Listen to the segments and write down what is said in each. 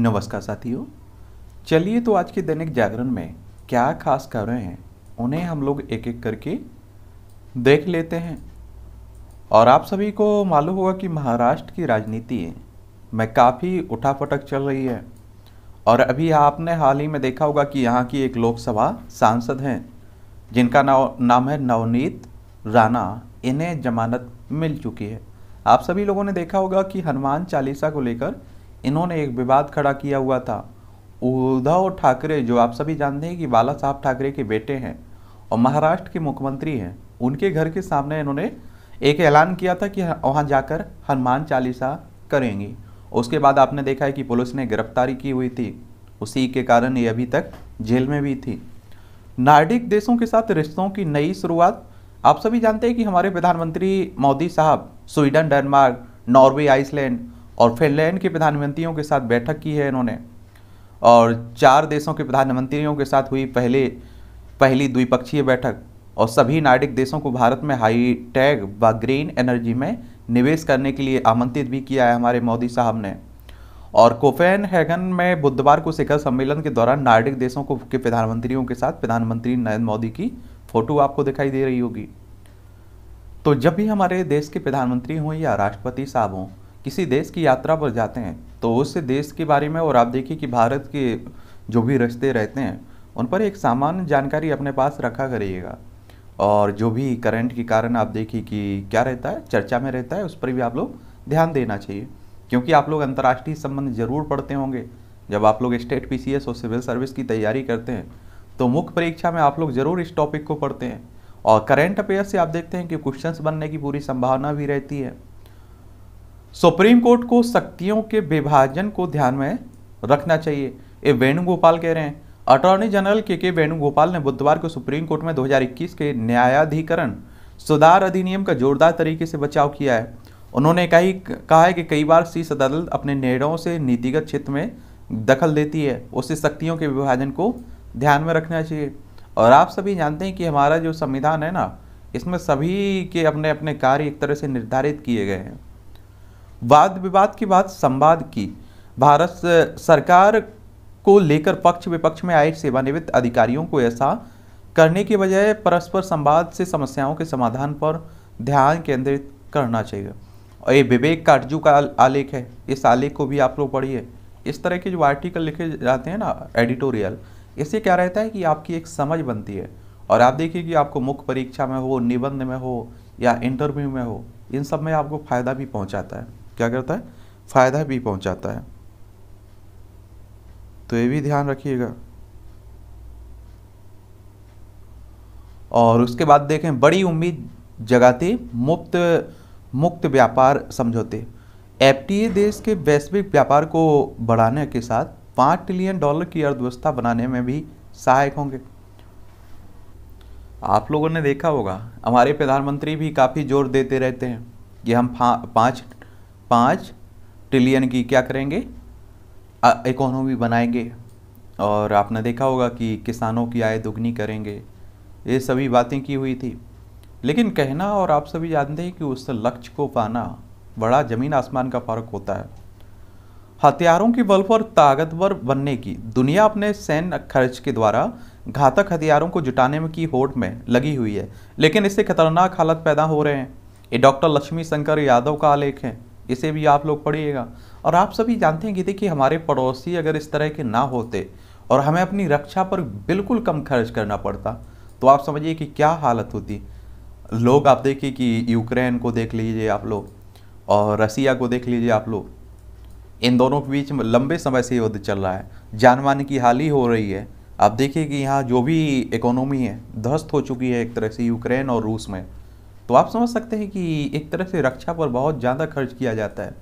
नमस्कार साथियों चलिए तो आज के दैनिक जागरण में क्या खास कर रहे हैं उन्हें हम लोग एक एक करके देख लेते हैं और आप सभी को मालूम होगा कि महाराष्ट्र की राजनीति में काफ़ी उठापटक चल रही है और अभी आपने हाल ही में देखा होगा कि यहाँ की एक लोकसभा सांसद हैं जिनका नाव नाम है नवनीत राणा इन्हें जमानत मिल चुकी है आप सभी लोगों ने देखा होगा कि हनुमान चालीसा को लेकर इन्होंने एक विवाद खड़ा किया हुआ था उद्धव ठाकरे जो आप सभी जानते हैं कि बाला साहब ठाकरे के बेटे हैं और महाराष्ट्र के मुख्यमंत्री हैं उनके घर के सामने इन्होंने एक ऐलान किया था कि वहाँ जाकर हनुमान चालीसा करेंगी उसके बाद आपने देखा है कि पुलिस ने गिरफ्तारी की हुई थी उसी के कारण ये अभी तक जेल में भी थी नार्डिक देशों के साथ रिश्तों की नई शुरुआत आप सभी जानते हैं कि हमारे प्रधानमंत्री मोदी साहब स्वीडन डेनमार्क नॉर्वे आइसलैंड और फिनलैंड के प्रधानमंत्रियों के साथ बैठक की है इन्होंने और चार देशों के प्रधानमंत्रियों के साथ हुई पहले पहली द्विपक्षीय बैठक और सभी नार्डिक देशों को भारत में हाई टैग व ग्रीन एनर्जी में निवेश करने के लिए आमंत्रित भी किया है हमारे मोदी साहब ने और कोफेन हैगन में बुधवार को शिखर सम्मेलन के दौरान नार्डिक देशों को के प्रधानमंत्रियों के साथ प्रधानमंत्री नरेंद्र मोदी की फोटो आपको दिखाई दे रही होगी तो जब भी हमारे देश के प्रधानमंत्री हों या राष्ट्रपति साहब हों किसी देश की यात्रा पर जाते हैं तो उस देश के बारे में और आप देखिए कि भारत के जो भी रस्ते रहते हैं उन पर एक सामान्य जानकारी अपने पास रखा करिएगा और जो भी करंट के कारण आप देखिए कि क्या रहता है चर्चा में रहता है उस पर भी आप लोग ध्यान देना चाहिए क्योंकि आप लोग अंतर्राष्ट्रीय संबंध जरूर पढ़ते होंगे जब आप लोग स्टेट पी और सिविल सर्विस की तैयारी करते हैं तो मुख्य परीक्षा में आप लोग जरूर इस टॉपिक को पढ़ते हैं और करेंट अफेयर से आप देखते हैं कि क्वेश्चंस बनने की पूरी संभावना भी रहती है सुप्रीम कोर्ट को शक्तियों के विभाजन को ध्यान में रखना चाहिए ये वेणुगोपाल कह रहे हैं अटॉर्नी जनरल के के वेणुगोपाल ने बुधवार को सुप्रीम कोर्ट में 2021 के न्यायाधिकरण सुधार अधिनियम का जोरदार तरीके से बचाव किया है उन्होंने कही कहा है कि कई बार शीर्ष अदालत अपने निर्णयों से नीतिगत क्षेत्र में दखल देती है उससे शक्तियों के विभाजन को ध्यान में रखना चाहिए और आप सभी जानते हैं कि हमारा जो संविधान है ना इसमें सभी के अपने अपने कार्य एक तरह से निर्धारित किए गए हैं वाद विवाद की बात संवाद की भारत सरकार को लेकर पक्ष विपक्ष में आए सेवानिवृत्त अधिकारियों को ऐसा करने के बजाय परस्पर संवाद से समस्याओं के समाधान पर ध्यान केंद्रित करना चाहिए और ये विवेक काटजू का आलेख है इस आलेख को भी आप लोग पढ़िए इस तरह के जो आर्टिकल लिखे जाते हैं ना एडिटोरियल इससे क्या रहता है कि आपकी एक समझ बनती है और आप देखिए कि आपको मुख्य परीक्षा में हो निबंध में हो या इंटरव्यू में हो इन सब में आपको फ़ायदा भी पहुंचाता है क्या करता है फ़ायदा भी पहुंचाता है तो ये भी ध्यान रखिएगा और उसके बाद देखें बड़ी उम्मीद जगाती मुफ्त मुक्त व्यापार समझौते एफ देश के वैश्विक व्यापार को बढ़ाने के साथ पांच ट्रिलियन डॉलर की अर्थव्यवस्था बनाने में भी सहायक होंगे आप लोगों ने देखा होगा हमारे प्रधानमंत्री भी काफ़ी जोर देते रहते हैं कि हम पांच पाँच ट्रिलियन की क्या करेंगे इकोनॉमी बनाएंगे और आपने देखा होगा कि किसानों की आय दुगनी करेंगे ये सभी बातें की हुई थी लेकिन कहना और आप सभी जानते हैं कि उस लक्ष्य को पाना बड़ा ज़मीन आसमान का फर्क होता है हथियारों की बल पर ताकतवर बनने की दुनिया अपने सैन्य खर्च के द्वारा घातक हथियारों को जुटाने में की होट में लगी हुई है लेकिन इससे खतरनाक हालत पैदा हो रहे हैं ये डॉक्टर लक्ष्मी शंकर यादव का आलेख है इसे भी आप लोग पढ़िएगा और आप सभी जानते हैं कि देखिए हमारे पड़ोसी अगर इस तरह के ना होते और हमें अपनी रक्षा पर बिल्कुल कम खर्च करना पड़ता तो आप समझिए कि क्या हालत होती लोग आप देखिए कि यूक्रेन को देख लीजिए आप लोग और रसिया को देख लीजिए आप लोग इन दोनों के बीच लंबे समय से युद्ध चल रहा है जान मान की ही हो रही है आप देखिए कि यहाँ जो भी इकोनॉमी है ध्वस्त हो चुकी है एक तरह से यूक्रेन और रूस में तो आप समझ सकते हैं कि एक तरह से रक्षा पर बहुत ज़्यादा खर्च किया जाता है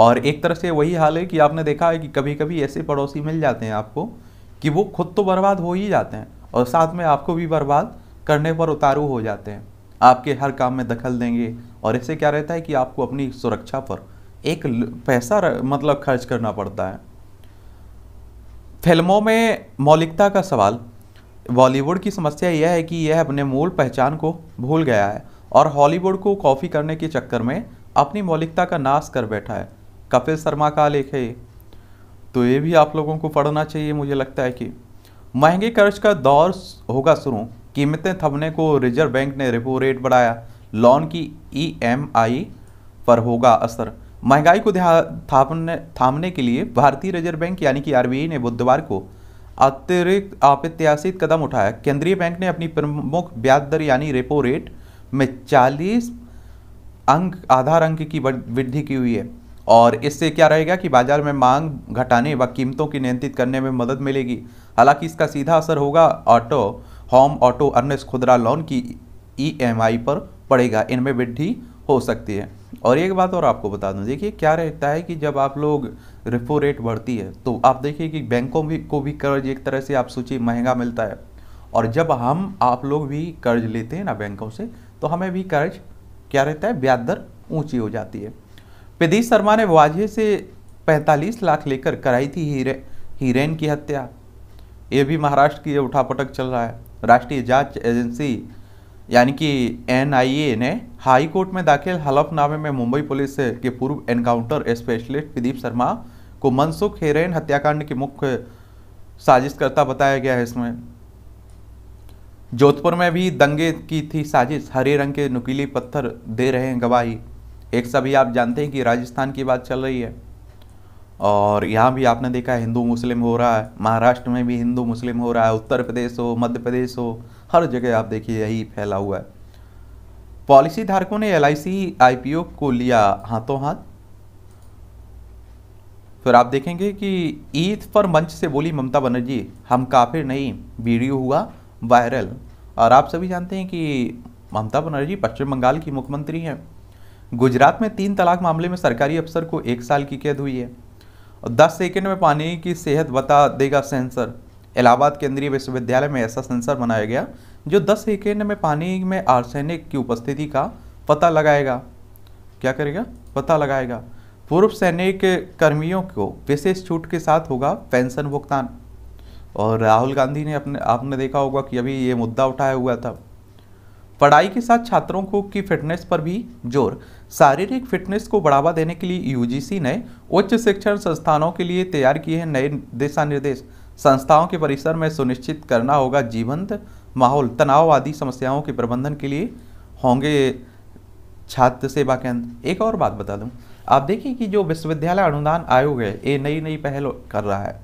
और एक तरह से वही हाल है कि आपने देखा है कि कभी कभी ऐसे पड़ोसी मिल जाते हैं आपको कि वो खुद तो बर्बाद हो ही जाते हैं और साथ में आपको भी बर्बाद करने पर उतारू हो जाते हैं आपके हर काम में दखल देंगे और इससे क्या रहता है कि आपको अपनी सुरक्षा पर एक पैसा मतलब खर्च करना पड़ता है फिल्मों में मौलिकता का सवाल बॉलीवुड की समस्या यह है कि यह अपने मूल पहचान को भूल गया है और हॉलीवुड को कॉफी करने के चक्कर में अपनी मौलिकता का नाश कर बैठा है कपिल शर्मा का लेख है तो ये भी आप लोगों को पढ़ना चाहिए मुझे लगता है कि महंगे कर्ज का दौर होगा शुरू कीमतें थमने को रिजर्व बैंक ने रेपो रेट बढ़ाया लोन की ईएमआई e पर होगा असर महंगाई को थामने थामने के लिए भारतीय रिजर्व बैंक यानी कि आरबीआई ने बुधवार को अतिरिक्त अप्रत्याशित कदम उठाया केंद्रीय बैंक ने अपनी प्रमुख ब्याज दर यानी रेपो रेट में 40 अंक आधार अंक की वृद्धि की हुई है और इससे क्या रहेगा कि बाजार में मांग घटाने व कीमतों की नियंत्रित करने में मदद मिलेगी हालांकि इसका सीधा असर होगा ऑटो होम ऑटो अन्य खुदरा लोन की ईएमआई e पर पड़ेगा इनमें वृद्धि हो सकती है और एक बात और आपको बता दूं देखिए क्या रहता है कि जब आप लोग रेपो रेट बढ़ती है तो आप देखिए कि बैंकों भी को भी कर्ज एक तरह से आप सोचिए महंगा मिलता है और जब हम आप लोग भी कर्ज लेते हैं ना बैंकों से तो हमें भी कर्ज क्या रहता है ब्याज दर ऊंची हो जाती है प्रदीप शर्मा ने वाजे से पैंतालीस लाख लेकर कराई थी हीरे हीरेन की हत्या ये भी महाराष्ट्र की उठापटक चल रहा है राष्ट्रीय जांच एजेंसी यानी कि एनआईए ने हाई कोर्ट में दाखिल हलफनामे में मुंबई पुलिस के पूर्व एनकाउंटर स्पेशलिस्ट प्रदीप शर्मा को मनसुख हेरेन हत्याकांड के मुख्य साजिशकर्ता बताया गया है इसमें जोधपुर में भी दंगे की थी साजिश हरे रंग के नुकीले पत्थर दे रहे हैं गवाही एक सभी आप जानते हैं कि राजस्थान की बात चल रही है और यहाँ भी आपने देखा है हिंदू मुस्लिम हो रहा है महाराष्ट्र में भी हिंदू मुस्लिम हो रहा है उत्तर प्रदेश हो मध्य प्रदेश हो हर जगह आप देखिए यही फैला हुआ है पॉलिसी धारकों ने एल आई को लिया हाथों हाथ फिर आप देखेंगे कि ईद पर मंच से बोली ममता बनर्जी हम काफिर नहीं वीडियो हुआ वायरल और आप सभी जानते हैं कि ममता बनर्जी पश्चिम बंगाल की मुख्यमंत्री हैं गुजरात में तीन तलाक मामले में सरकारी अफसर को एक साल की कैद हुई है और दस सेकेंड में पानी की सेहत बता देगा सेंसर इलाहाबाद केंद्रीय विश्वविद्यालय में ऐसा सेंसर बनाया गया जो दस सेकेंड में पानी में आर्सेनिक की उपस्थिति का पता लगाएगा क्या करेगा पता लगाएगा पूर्व सैनिक कर्मियों को विशेष छूट के साथ होगा पेंशन भुगतान और राहुल गांधी ने अपने आपने देखा होगा कि अभी ये मुद्दा उठाया हुआ था पढ़ाई के साथ छात्रों को की फिटनेस पर भी जोर शारीरिक फिटनेस को बढ़ावा देने के लिए यूजीसी ने उच्च शिक्षण संस्थानों के लिए तैयार किए हैं नए दिशा निर्देश संस्थाओं के परिसर में सुनिश्चित करना होगा जीवंत माहौल तनाव आदि समस्याओं के प्रबंधन के लिए होंगे छात्र सेवा केंद्र एक और बात बता दूं आप देखिए कि जो विश्वविद्यालय अनुदान आयोग है ये नई नई पहल कर रहा है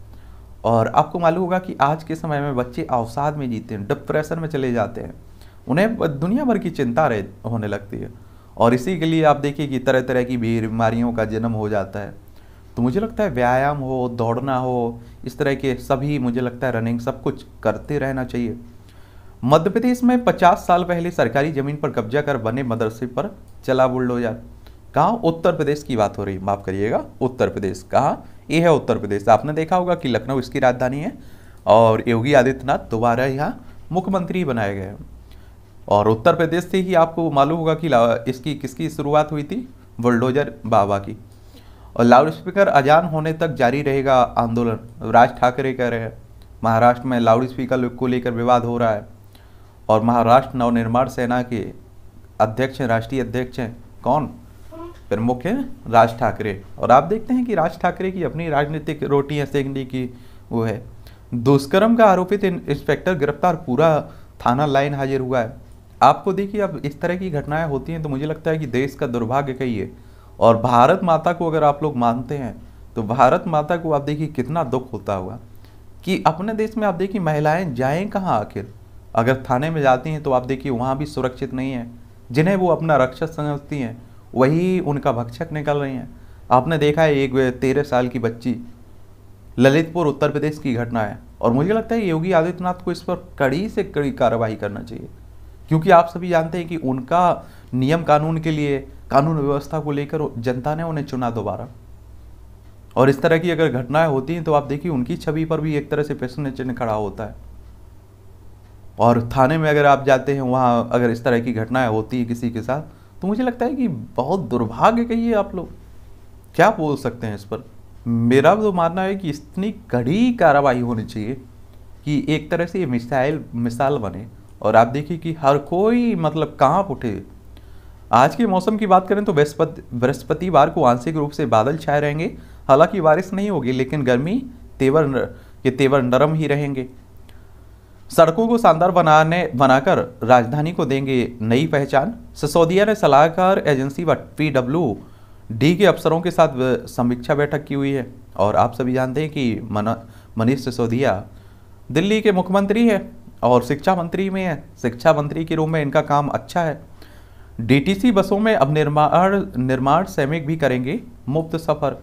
और आपको मालूम होगा कि आज के समय में बच्चे अवसाद में जीते हैं डिप्रेशन में चले जाते हैं उन्हें दुनिया भर की चिंता रह होने लगती है और इसी के लिए आप देखिए कि तरह तरह की बीमारियों का जन्म हो जाता है तो मुझे लगता है व्यायाम हो दौड़ना हो इस तरह के सभी मुझे लगता है रनिंग सब कुछ करते रहना चाहिए मध्य प्रदेश में 50 साल पहले सरकारी जमीन पर कब्जा कर बने मदरसे पर चला बुलडोजर कहाँ उत्तर प्रदेश की बात हो रही माफ़ करिएगा उत्तर प्रदेश कहाँ ये है उत्तर प्रदेश आपने देखा होगा कि लखनऊ इसकी राजधानी है और योगी आदित्यनाथ दोबारा यहाँ मुख्यमंत्री बनाए गए और उत्तर प्रदेश से ही आपको मालूम होगा कि इसकी किसकी शुरुआत हुई थी बुलडोजर बाबा की और लाउड स्पीकर अजान होने तक जारी रहेगा आंदोलन राज ठाकरे कह रहे हैं महाराष्ट्र में लाउड स्पीकर को लेकर विवाद हो रहा है और महाराष्ट्र नवनिर्माण सेना के अध्यक्ष राष्ट्रीय अध्यक्ष हैं कौन प्रमुख हैं राज ठाकरे और आप देखते हैं कि राज ठाकरे की अपनी राजनीतिक रोटियां सेकने की वो है दुष्कर्म का आरोपित इंस्पेक्टर गिरफ्तार पूरा थाना लाइन हाजिर हुआ है आपको देखिए अब इस तरह की घटनाएं होती हैं तो मुझे लगता है कि देश का दुर्भाग्य कही है और भारत माता को अगर आप लोग मानते हैं तो भारत माता को आप देखिए कितना दुख होता हुआ कि अपने देश में आप देखिए महिलाएं जाएं कहाँ आखिर अगर थाने में जाती हैं तो आप देखिए वहाँ भी सुरक्षित नहीं है जिन्हें वो अपना रक्षक समझती हैं वही उनका भक्षक निकल रही हैं आपने देखा है एक तेरह साल की बच्ची ललितपुर उत्तर प्रदेश की घटना है और मुझे लगता है योगी आदित्यनाथ को इस पर कड़ी से कड़ी कार्रवाई करना चाहिए क्योंकि आप सभी जानते हैं कि उनका नियम कानून के लिए कानून व्यवस्था को लेकर जनता ने उन्हें चुना दोबारा और इस तरह की अगर घटनाएं होती हैं तो आप देखिए उनकी छवि पर भी एक तरह से प्रश्न चिन्ह खड़ा होता है और थाने में अगर आप जाते हैं वहाँ अगर इस तरह की घटनाएं होती हैं किसी के साथ तो मुझे लगता है कि बहुत दुर्भाग्य कहिए आप लोग क्या बोल सकते हैं इस पर मेरा तो मानना है कि इतनी कड़ी कार्रवाई होनी चाहिए कि एक तरह से ये मिसाइल मिसाल बने और आप देखिए कि हर कोई मतलब कहाँ उठे आज के मौसम की बात करें तो बृहस्पति बृहस्पतिवार को आंशिक रूप से बादल छाए रहेंगे हालांकि बारिश नहीं होगी लेकिन गर्मी तेवर के तेवर नरम ही रहेंगे सड़कों को शानदार बनाने बनाकर राजधानी को देंगे नई पहचान सिसोदिया ने सलाहकार एजेंसी व पी डी के अफसरों के साथ समीक्षा बैठक की हुई है और आप सभी जानते हैं कि मनीष सिसोदिया दिल्ली के मुख्यमंत्री है और शिक्षा मंत्री में है शिक्षा मंत्री के रूप में इनका काम अच्छा है डीटीसी बसों में अब निर्माण निर्माण सैमिक भी करेंगे मुफ्त सफ़र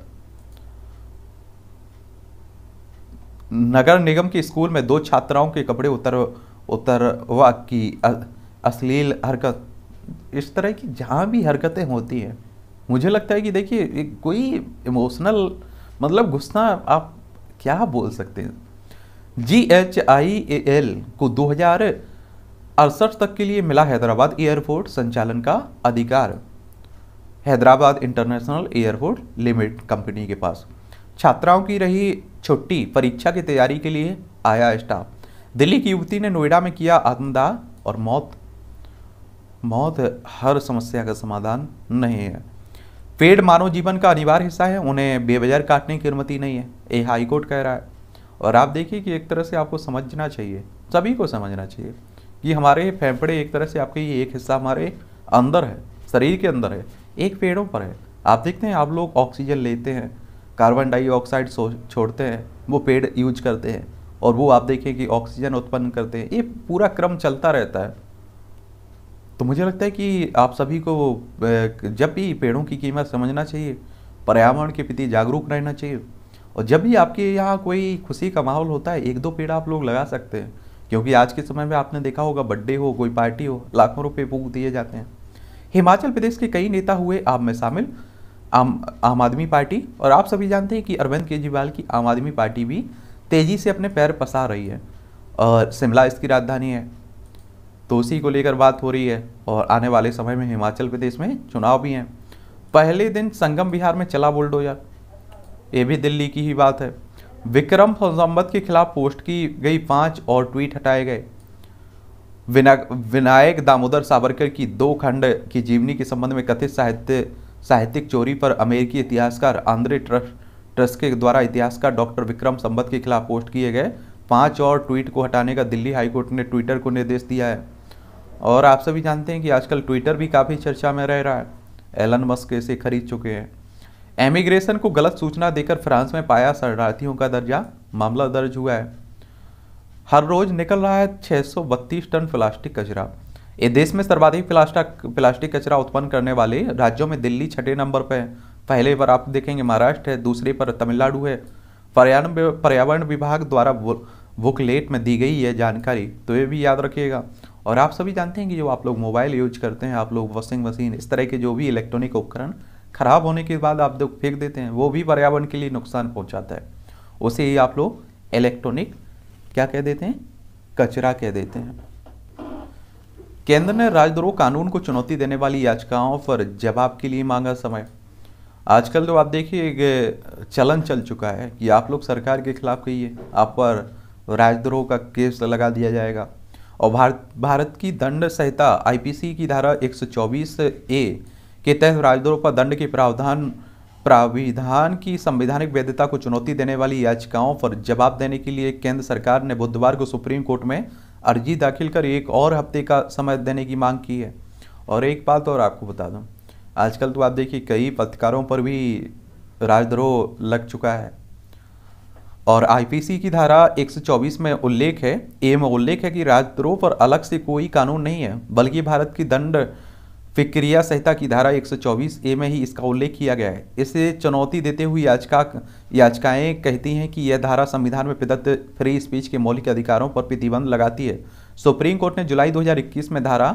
नगर निगम के स्कूल में दो छात्राओं के कपड़े उतर उतरवा की अश्लील हरकत इस तरह की जहाँ भी हरकतें होती हैं मुझे लगता है कि देखिए कोई इमोशनल मतलब गुस्सा आप क्या बोल सकते हैं जी एच आई ए एल को दो हज़ार अड़सठ तक के लिए मिला हैदराबाद एयरपोर्ट संचालन का अधिकार Hyderabad International Airport limited company के पास छात्राओं की रही छुट्टी परीक्षा की तैयारी के लिए आया स्टाफ दिल्ली की युवती ने नोएडा में किया आत्मदाह और मौत मौत हर समस्या का समाधान नहीं है पेड़ मानव जीवन का अनिवार्य हिस्सा है उन्हें बेबजर काटने की अनुमति नहीं है ये हाईकोर्ट कह रहा है और आप देखिए कि एक तरह से आपको समझना चाहिए सभी को समझना चाहिए कि हमारे फेफड़े एक तरह से आपके ये एक हिस्सा हमारे अंदर है शरीर के अंदर है एक पेड़ों पर है आप देखते हैं आप लोग ऑक्सीजन लेते हैं कार्बन डाइऑक्साइड छोड़ते हैं वो पेड़ यूज करते हैं और वो आप देखें कि ऑक्सीजन उत्पन्न करते हैं ये पूरा क्रम चलता रहता है तो मुझे लगता है कि आप सभी को जब भी पेड़ों की कीमत समझना चाहिए पर्यावरण के प्रति जागरूक रहना चाहिए और जब भी आपके यहाँ कोई खुशी का माहौल होता है एक दो पेड़ आप लोग लगा सकते हैं क्योंकि आज के समय में आपने देखा होगा बर्थडे हो कोई पार्टी हो लाखों रुपये फूक दिए जाते हैं हिमाचल प्रदेश के कई नेता हुए आप में शामिल आम आम आदमी पार्टी और आप सभी जानते हैं कि अरविंद केजरीवाल की आम आदमी पार्टी भी तेज़ी से अपने पैर पसार रही है और शिमला इसकी राजधानी है तो उसी को लेकर बात हो रही है और आने वाले समय में हिमाचल प्रदेश में चुनाव भी हैं पहले दिन संगम बिहार में चला बुलडोजर ये भी दिल्ली की ही बात है विक्रम फौजम्बत के खिलाफ पोस्ट की गई पाँच और ट्वीट हटाए गए विनायक दामोदर सावरकर की दो खंड की जीवनी के संबंध में कथित साहित्य साहित्यिक चोरी पर अमेरिकी इतिहासकार आंद्रे ट्रस्ट ट्रस्ट के द्वारा इतिहासकार डॉक्टर विक्रम संबत के खिलाफ पोस्ट किए गए पांच और ट्वीट को हटाने का दिल्ली हाईकोर्ट ने ट्विटर को निर्देश दिया है और आप सभी जानते हैं कि आजकल ट्विटर भी काफ़ी चर्चा में रह रहा है एलन मस्क इसे खरीद चुके हैं एमिग्रेशन को गलत सूचना देकर फ्रांस में पाया शरणार्थियों का दर्जा मामला दर्ज हुआ है हर रोज निकल रहा है छः टन प्लास्टिक कचरा ये देश में सर्वाधिक प्लास्टिक प्लास्टिक कचरा उत्पन्न करने वाले राज्यों में दिल्ली छठे नंबर पर है पहले पर आप देखेंगे महाराष्ट्र है दूसरे पर तमिलनाडु है पर्यावरण पर्यावरण विभाग द्वारा बुकलेट में दी गई है जानकारी तो ये भी याद रखिएगा और आप सभी जानते हैं कि जो आप लोग मोबाइल यूज करते हैं आप लोग वॉशिंग मशीन इस तरह के जो भी इलेक्ट्रॉनिक उपकरण खराब होने के बाद आप लोग फेंक देते हैं वो भी पर्यावरण के लिए नुकसान पहुंचाता है उसे ही आप लोग इलेक्ट्रॉनिक क्या कह देते हैं कचरा कह देते हैं केंद्र ने राजद्रोह कानून को चुनौती देने वाली याचिकाओं पर जवाब के लिए मांगा समय आजकल तो आप देखिए एक चलन चल चुका है कि आप लोग सरकार के खिलाफ कहिए आप पर राजद्रोह का केस लगा दिया जाएगा और भारत भारत की दंड संहिता आईपीसी की धारा 124 ए के तहत राजद्रोह पर दंड के प्रावधान प्राविधान की संवैधानिक वैधता को चुनौती देने वाली याचिकाओं पर जवाब देने के लिए केंद्र सरकार ने बुधवार को सुप्रीम कोर्ट में अर्जी दाखिल कर एक और हफ्ते का समय देने की मांग की है और एक बात और आपको बता दूं आजकल तो आप देखिए कई पत्रकारों पर भी राजद्रोह लग चुका है और आईपीसी की धारा 124 में उल्लेख है ए में उल्लेख है कि राजद्रोह पर अलग से कोई कानून नहीं है बल्कि भारत की दंड फिक्रिया संहिता की धारा 124 ए में ही इसका उल्लेख किया गया है इसे चुनौती देते हुए याचिका याचिकाएं कहती हैं कि यह धारा संविधान में प्रदत्त फ्री स्पीच के मौलिक अधिकारों पर प्रतिबंध लगाती है सुप्रीम कोर्ट ने जुलाई 2021 में धारा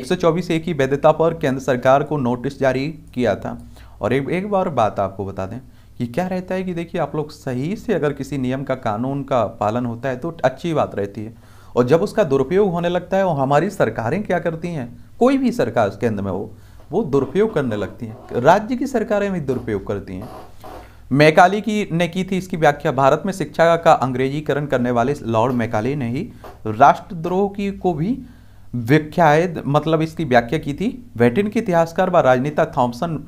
124 ए की वैधता पर केंद्र सरकार को नोटिस जारी किया था और एक एक बार बात आपको बता दें कि क्या रहता है कि देखिए आप लोग सही से अगर किसी नियम का कानून का पालन होता है तो अच्छी बात रहती है और जब उसका दुरुपयोग होने लगता है और हमारी सरकारें क्या करती हैं कोई भी सरकार उसके अंदर में हो वो दुरुपयोग करने लगती हैं राज्य की सरकारें भी दुरुपयोग करती हैं मैकाली की ने की थी इसकी व्याख्या भारत में शिक्षा का अंग्रेजीकरण करने वाले लॉर्ड मैकाली ने ही राष्ट्रद्रोह की को भी व्याख्या मतलब इसकी व्याख्या की थी वेटिन के इतिहासकार व राजनेता थॉम्सन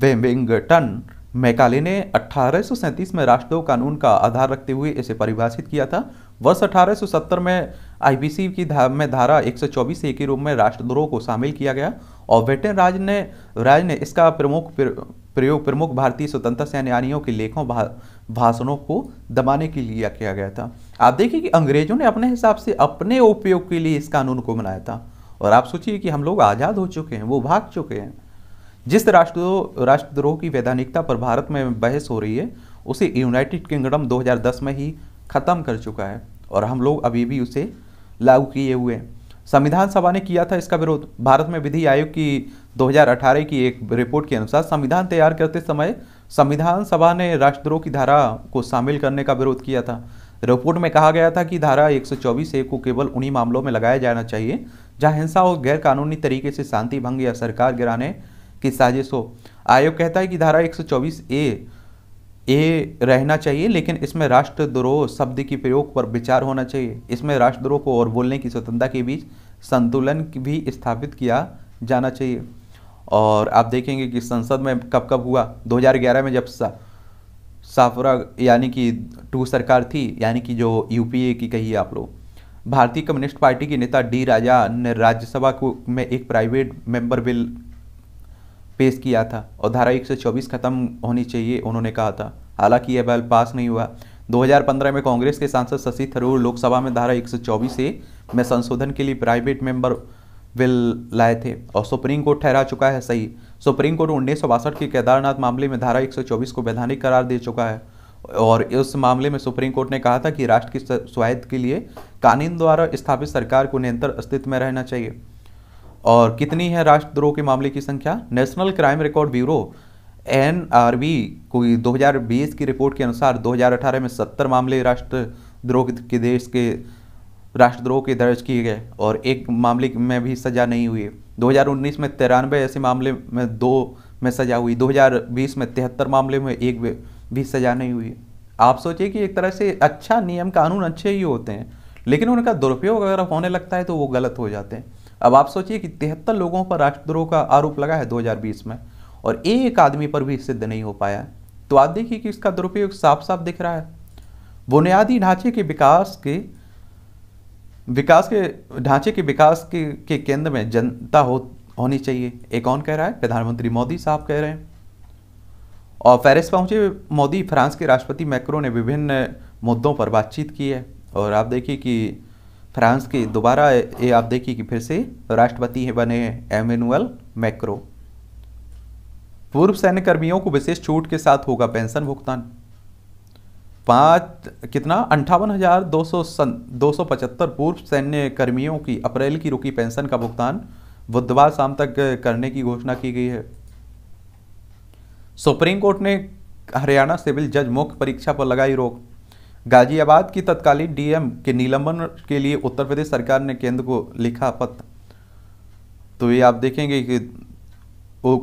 वेबिंगटन मैकाले ने 1837 में राष्ट्रीय कानून का आधार रखते हुए इसे परिभाषित किया था वर्ष 1870 में आईबीसी की धा, में धारा 124 से के रूप में राष्ट्रद्रोह को शामिल किया गया और ब्रिटेन राज ने राज ने इसका प्रमुख प्रयोग प्रमुख भारतीय स्वतंत्रता सेनानियों के लेखों भाषणों को दबाने के लिए किया गया था आप देखिए कि अंग्रेजों ने अपने हिसाब से अपने उपयोग के लिए इस कानून को बनाया था और आप सोचिए कि हम लोग आज़ाद हो चुके हैं वो भाग चुके हैं जिस राष्ट्र राष्ट्रद्रोह की वैधानिकता पर भारत में बहस हो रही है उसे यूनाइटेड किंगडम 2010 में ही ख़त्म कर चुका है और हम लोग अभी भी उसे लागू किए हुए हैं संविधान सभा ने किया था इसका विरोध भारत में विधि आयोग की 2018 की एक रिपोर्ट के अनुसार संविधान तैयार करते समय संविधान सभा ने राष्ट्रद्रोह की धारा को शामिल करने का विरोध किया था रिपोर्ट में कहा गया था कि धारा एक ए को केवल उन्हीं मामलों में लगाया जाना चाहिए जहां हिंसा और गैरकानूनी तरीके से शांति भंग या सरकार गिराने की साजिश हो आयोग कहता है कि धारा 124 ए ए रहना चाहिए लेकिन इसमें राष्ट्रद्रोह शब्द के प्रयोग पर विचार होना चाहिए इसमें राष्ट्रद्रोह को और बोलने की स्वतंत्रता के बीच संतुलन भी स्थापित किया जाना चाहिए और आप देखेंगे कि संसद में कब कब हुआ 2011 में जब सा, साफरा यानी कि टू सरकार थी यानी कि जो यूपीए की कही आप लोग भारतीय कम्युनिस्ट पार्टी के नेता डी राजा ने राज्यसभा को में एक प्राइवेट मेंबर बिल पेश किया था और धारा एक खत्म होनी चाहिए उन्होंने कहा था हालांकि यह बिल पास नहीं हुआ 2015 में कांग्रेस के सांसद शशि थरूर लोकसभा में धारा 124 से में संशोधन के लिए प्राइवेट मेंबर बिल लाए थे और सुप्रीम कोर्ट ठहरा चुका है सही सुप्रीम कोर्ट उन्नीस के केदारनाथ मामले में धारा 124 को वैधानिक करार दे चुका है और इस मामले में सुप्रीम कोर्ट ने कहा था कि राष्ट्र की स्वायत्त के लिए कानून द्वारा स्थापित सरकार को निरंतर अस्तित्व में रहना चाहिए और कितनी है राष्ट्रद्रोह के मामले की संख्या National Crime Record Bureau N R B कोई बीस की रिपोर्ट के अनुसार 2018 में 70 मामले राष्ट्रद्रोह के देश के राष्ट्रद्रोह के दर्ज किए गए और एक मामले में भी सजा नहीं हुई 2019 में तिरानवे ऐसे मामले में दो में सजा हुई 2020 में तिहत्तर मामले में एक भी सजा नहीं हुई आप सोचिए कि एक तरह से अच्छा नियम कानून अच्छे ही होते हैं लेकिन उनका दुरुपयोग अगर होने लगता है तो वो गलत हो जाते हैं अब आप सोचिए कि तिहत्तर लोगों पर राष्ट्रद्रोह का आरोप लगा है 2020 में और एक आदमी पर भी सिद्ध नहीं हो पाया तो आप देखिए कि इसका दुरुपयोग साफ साफ दिख रहा है बुनियादी ढांचे के विकास के विकास के ढांचे के विकास के, के केंद्र में जनता हो होनी चाहिए एक कौन कह रहा है प्रधानमंत्री मोदी साहब कह रहे हैं और पेरिस पहुंचे मोदी फ्रांस के राष्ट्रपति मैक्रो ने विभिन्न मुद्दों पर बातचीत की है और आप देखिए कि फ्रांस के दोबारा ये आप देखिए कि फिर से राष्ट्रपति है बने एमेनुअल मैक्रो पूर्व सैन्य कर्मियों को विशेष छूट के साथ होगा पेंशन भुगतान पांच कितना अंठावन हजार दो सौ दो सौ पचहत्तर पूर्व सैन्य कर्मियों की अप्रैल की रुकी पेंशन का भुगतान बुधवार शाम तक करने की घोषणा की गई है सुप्रीम कोर्ट ने हरियाणा सिविल जज मुख्य परीक्षा पर लगाई रोक गाजियाबाद की तत्कालीन डीएम के निलंबन के लिए उत्तर प्रदेश सरकार ने केंद्र को लिखा पत्र तो ये आप देखेंगे कि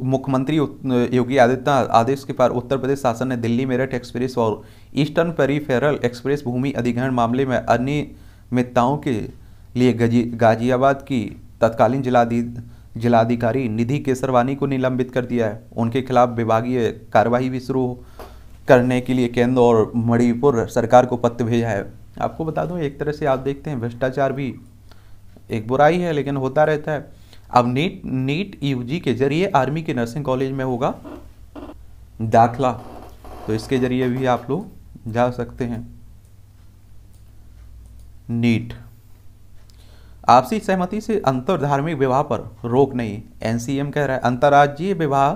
मुख्यमंत्री योगी आदित्यनाथ आदेश के पार उत्तर प्रदेश शासन ने दिल्ली मेरठ एक्सप्रेस और ईस्टर्न पेरीफेरल एक्सप्रेस भूमि अधिग्रहण मामले में अनियमितताओं के लिए गाजियाबाद की तत्कालीन जिलाधि जिलाधिकारी निधि केसरवानी को निलंबित कर दिया है उनके खिलाफ विभागीय कार्रवाई भी शुरू करने के लिए केंद्र और मणिपुर सरकार को पत्र भेजा है आपको बता दूं एक तरह से आप देखते हैं भ्रष्टाचार भी एक बुराई है लेकिन होता रहता है अब नीट नीट यू के जरिए आर्मी के नर्सिंग कॉलेज में होगा दाखला तो इसके जरिए भी आप लोग जा सकते हैं नीट आपसी सहमति से अंतर धार्मिक विवाह पर रोक नहीं एनसीएम कह रहा है अंतर्राज्यीय विवाह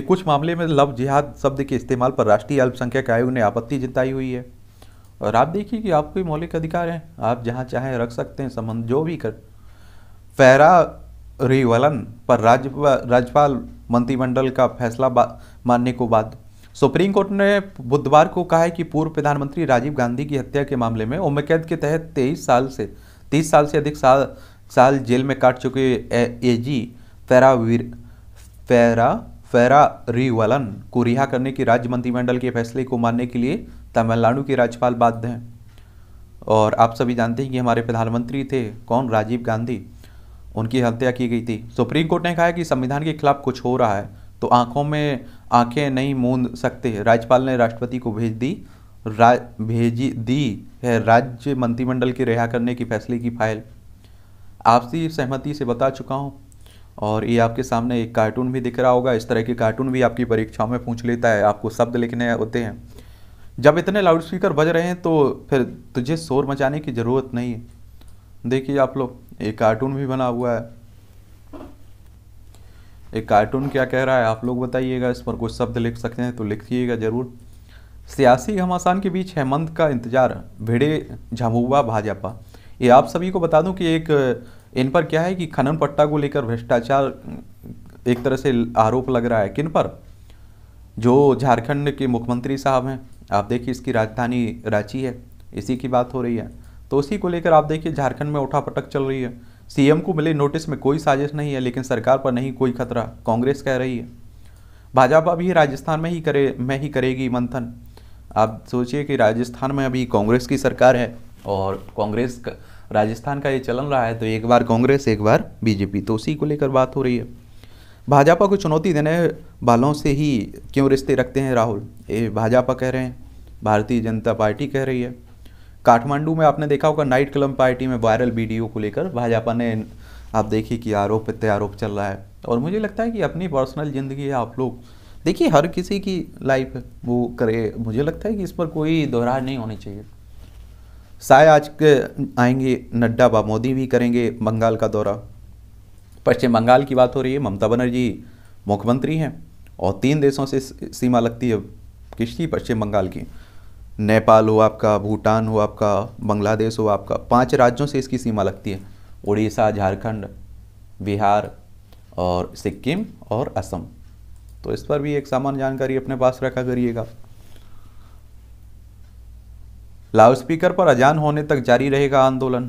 कि कुछ मामले में लव जिहाद शब्द के इस्तेमाल पर राष्ट्रीय अल्पसंख्यक आयोग ने आपत्ति जताई हुई है और आप देखिए कि आपके मौलिक अधिकार हैं आप जहाँ चाहें रख सकते हैं संबंध जो भी कर फहरा रिवलन पर राज्यपाल राज्यपाल मंत्रिमंडल का फैसला मानने को बाद सुप्रीम कोर्ट ने बुधवार को कहा है कि पूर्व प्रधानमंत्री राजीव गांधी की हत्या के मामले में उम्र कैद के तहत तेईस साल से तीस साल से अधिक साल साल जेल में काट चुके एजी फेरा वीर फेरा फेरा रिवलन को रिहा करने के राज्य मंत्रिमंडल के फैसले को मानने के लिए तमिलनाडु के राज्यपाल बाध्य हैं और आप सभी जानते हैं कि हमारे प्रधानमंत्री थे कौन राजीव गांधी उनकी हत्या की गई थी सुप्रीम कोर्ट ने कहा है कि संविधान के खिलाफ कुछ हो रहा है तो आंखों में आंखें नहीं मूंद सकते राज्यपाल ने राष्ट्रपति को भेज दी भेजी दी है राज्य मंत्रिमंडल के रिहा करने की फैसले की फाइल आपसी सहमति से बता चुका हूँ और ये आपके सामने एक कार्टून भी दिख रहा होगा इस तरह के कार्टून भी आपकी परीक्षाओं में पूछ लेता है आपको शब्द लिखने होते हैं जब इतने लाउड स्पीकर बज रहे हैं तो फिर तुझे शोर मचाने की ज़रूरत नहीं है देखिए आप लोग एक कार्टून भी बना हुआ है एक कार्टून क्या कह रहा है आप लोग बताइएगा इस पर कुछ शब्द लिख सकते हैं तो लिखिएगा ज़रूर सियासी घमासान के बीच हेमंत का इंतजार भिड़े झमुआ भाजपा ये आप सभी को बता दूं कि एक इन पर क्या है कि खनन पट्टा को लेकर भ्रष्टाचार एक तरह से आरोप लग रहा है किन पर जो झारखंड के मुख्यमंत्री साहब हैं आप देखिए इसकी राजधानी रांची है इसी की बात हो रही है तो उसी को लेकर आप देखिए झारखंड में उठा पटक चल रही है सीएम को मिले नोटिस में कोई साजिश नहीं है लेकिन सरकार पर नहीं कोई खतरा कांग्रेस कह रही है भाजपा भी राजस्थान में ही करे में ही करेगी मंथन आप सोचिए कि राजस्थान में अभी कांग्रेस की सरकार है और कांग्रेस का राजस्थान का ये चलन रहा है तो एक बार कांग्रेस एक बार बीजेपी तो उसी को लेकर बात हो रही है भाजपा को चुनौती देने वालों से ही क्यों रिश्ते रखते हैं राहुल ये भाजपा कह रहे हैं भारतीय जनता पार्टी कह रही है काठमांडू में आपने देखा होगा नाइट क्लब पार्टी में वायरल वीडियो को लेकर भाजपा ने आप देखिए कि आरोप प्रत्यारोप चल रहा है और मुझे लगता है कि अपनी पर्सनल ज़िंदगी है आप लोग देखिए हर किसी की लाइफ वो करे मुझे लगता है कि इस पर कोई दोहरा नहीं होनी चाहिए शाय आज के आएंगे नड्डा व मोदी भी करेंगे बंगाल का दौरा पश्चिम बंगाल की बात हो रही है ममता बनर्जी मुख्यमंत्री हैं और तीन देशों से सीमा लगती है किसकी पश्चिम बंगाल की नेपाल हो आपका भूटान हो आपका बांग्लादेश हो आपका पांच राज्यों से इसकी सीमा लगती है उड़ीसा झारखंड बिहार और सिक्किम और असम तो इस पर भी एक सामान्य जानकारी अपने पास रखा करिएगा लाउडस्पीकर पर अजान होने तक जारी रहेगा आंदोलन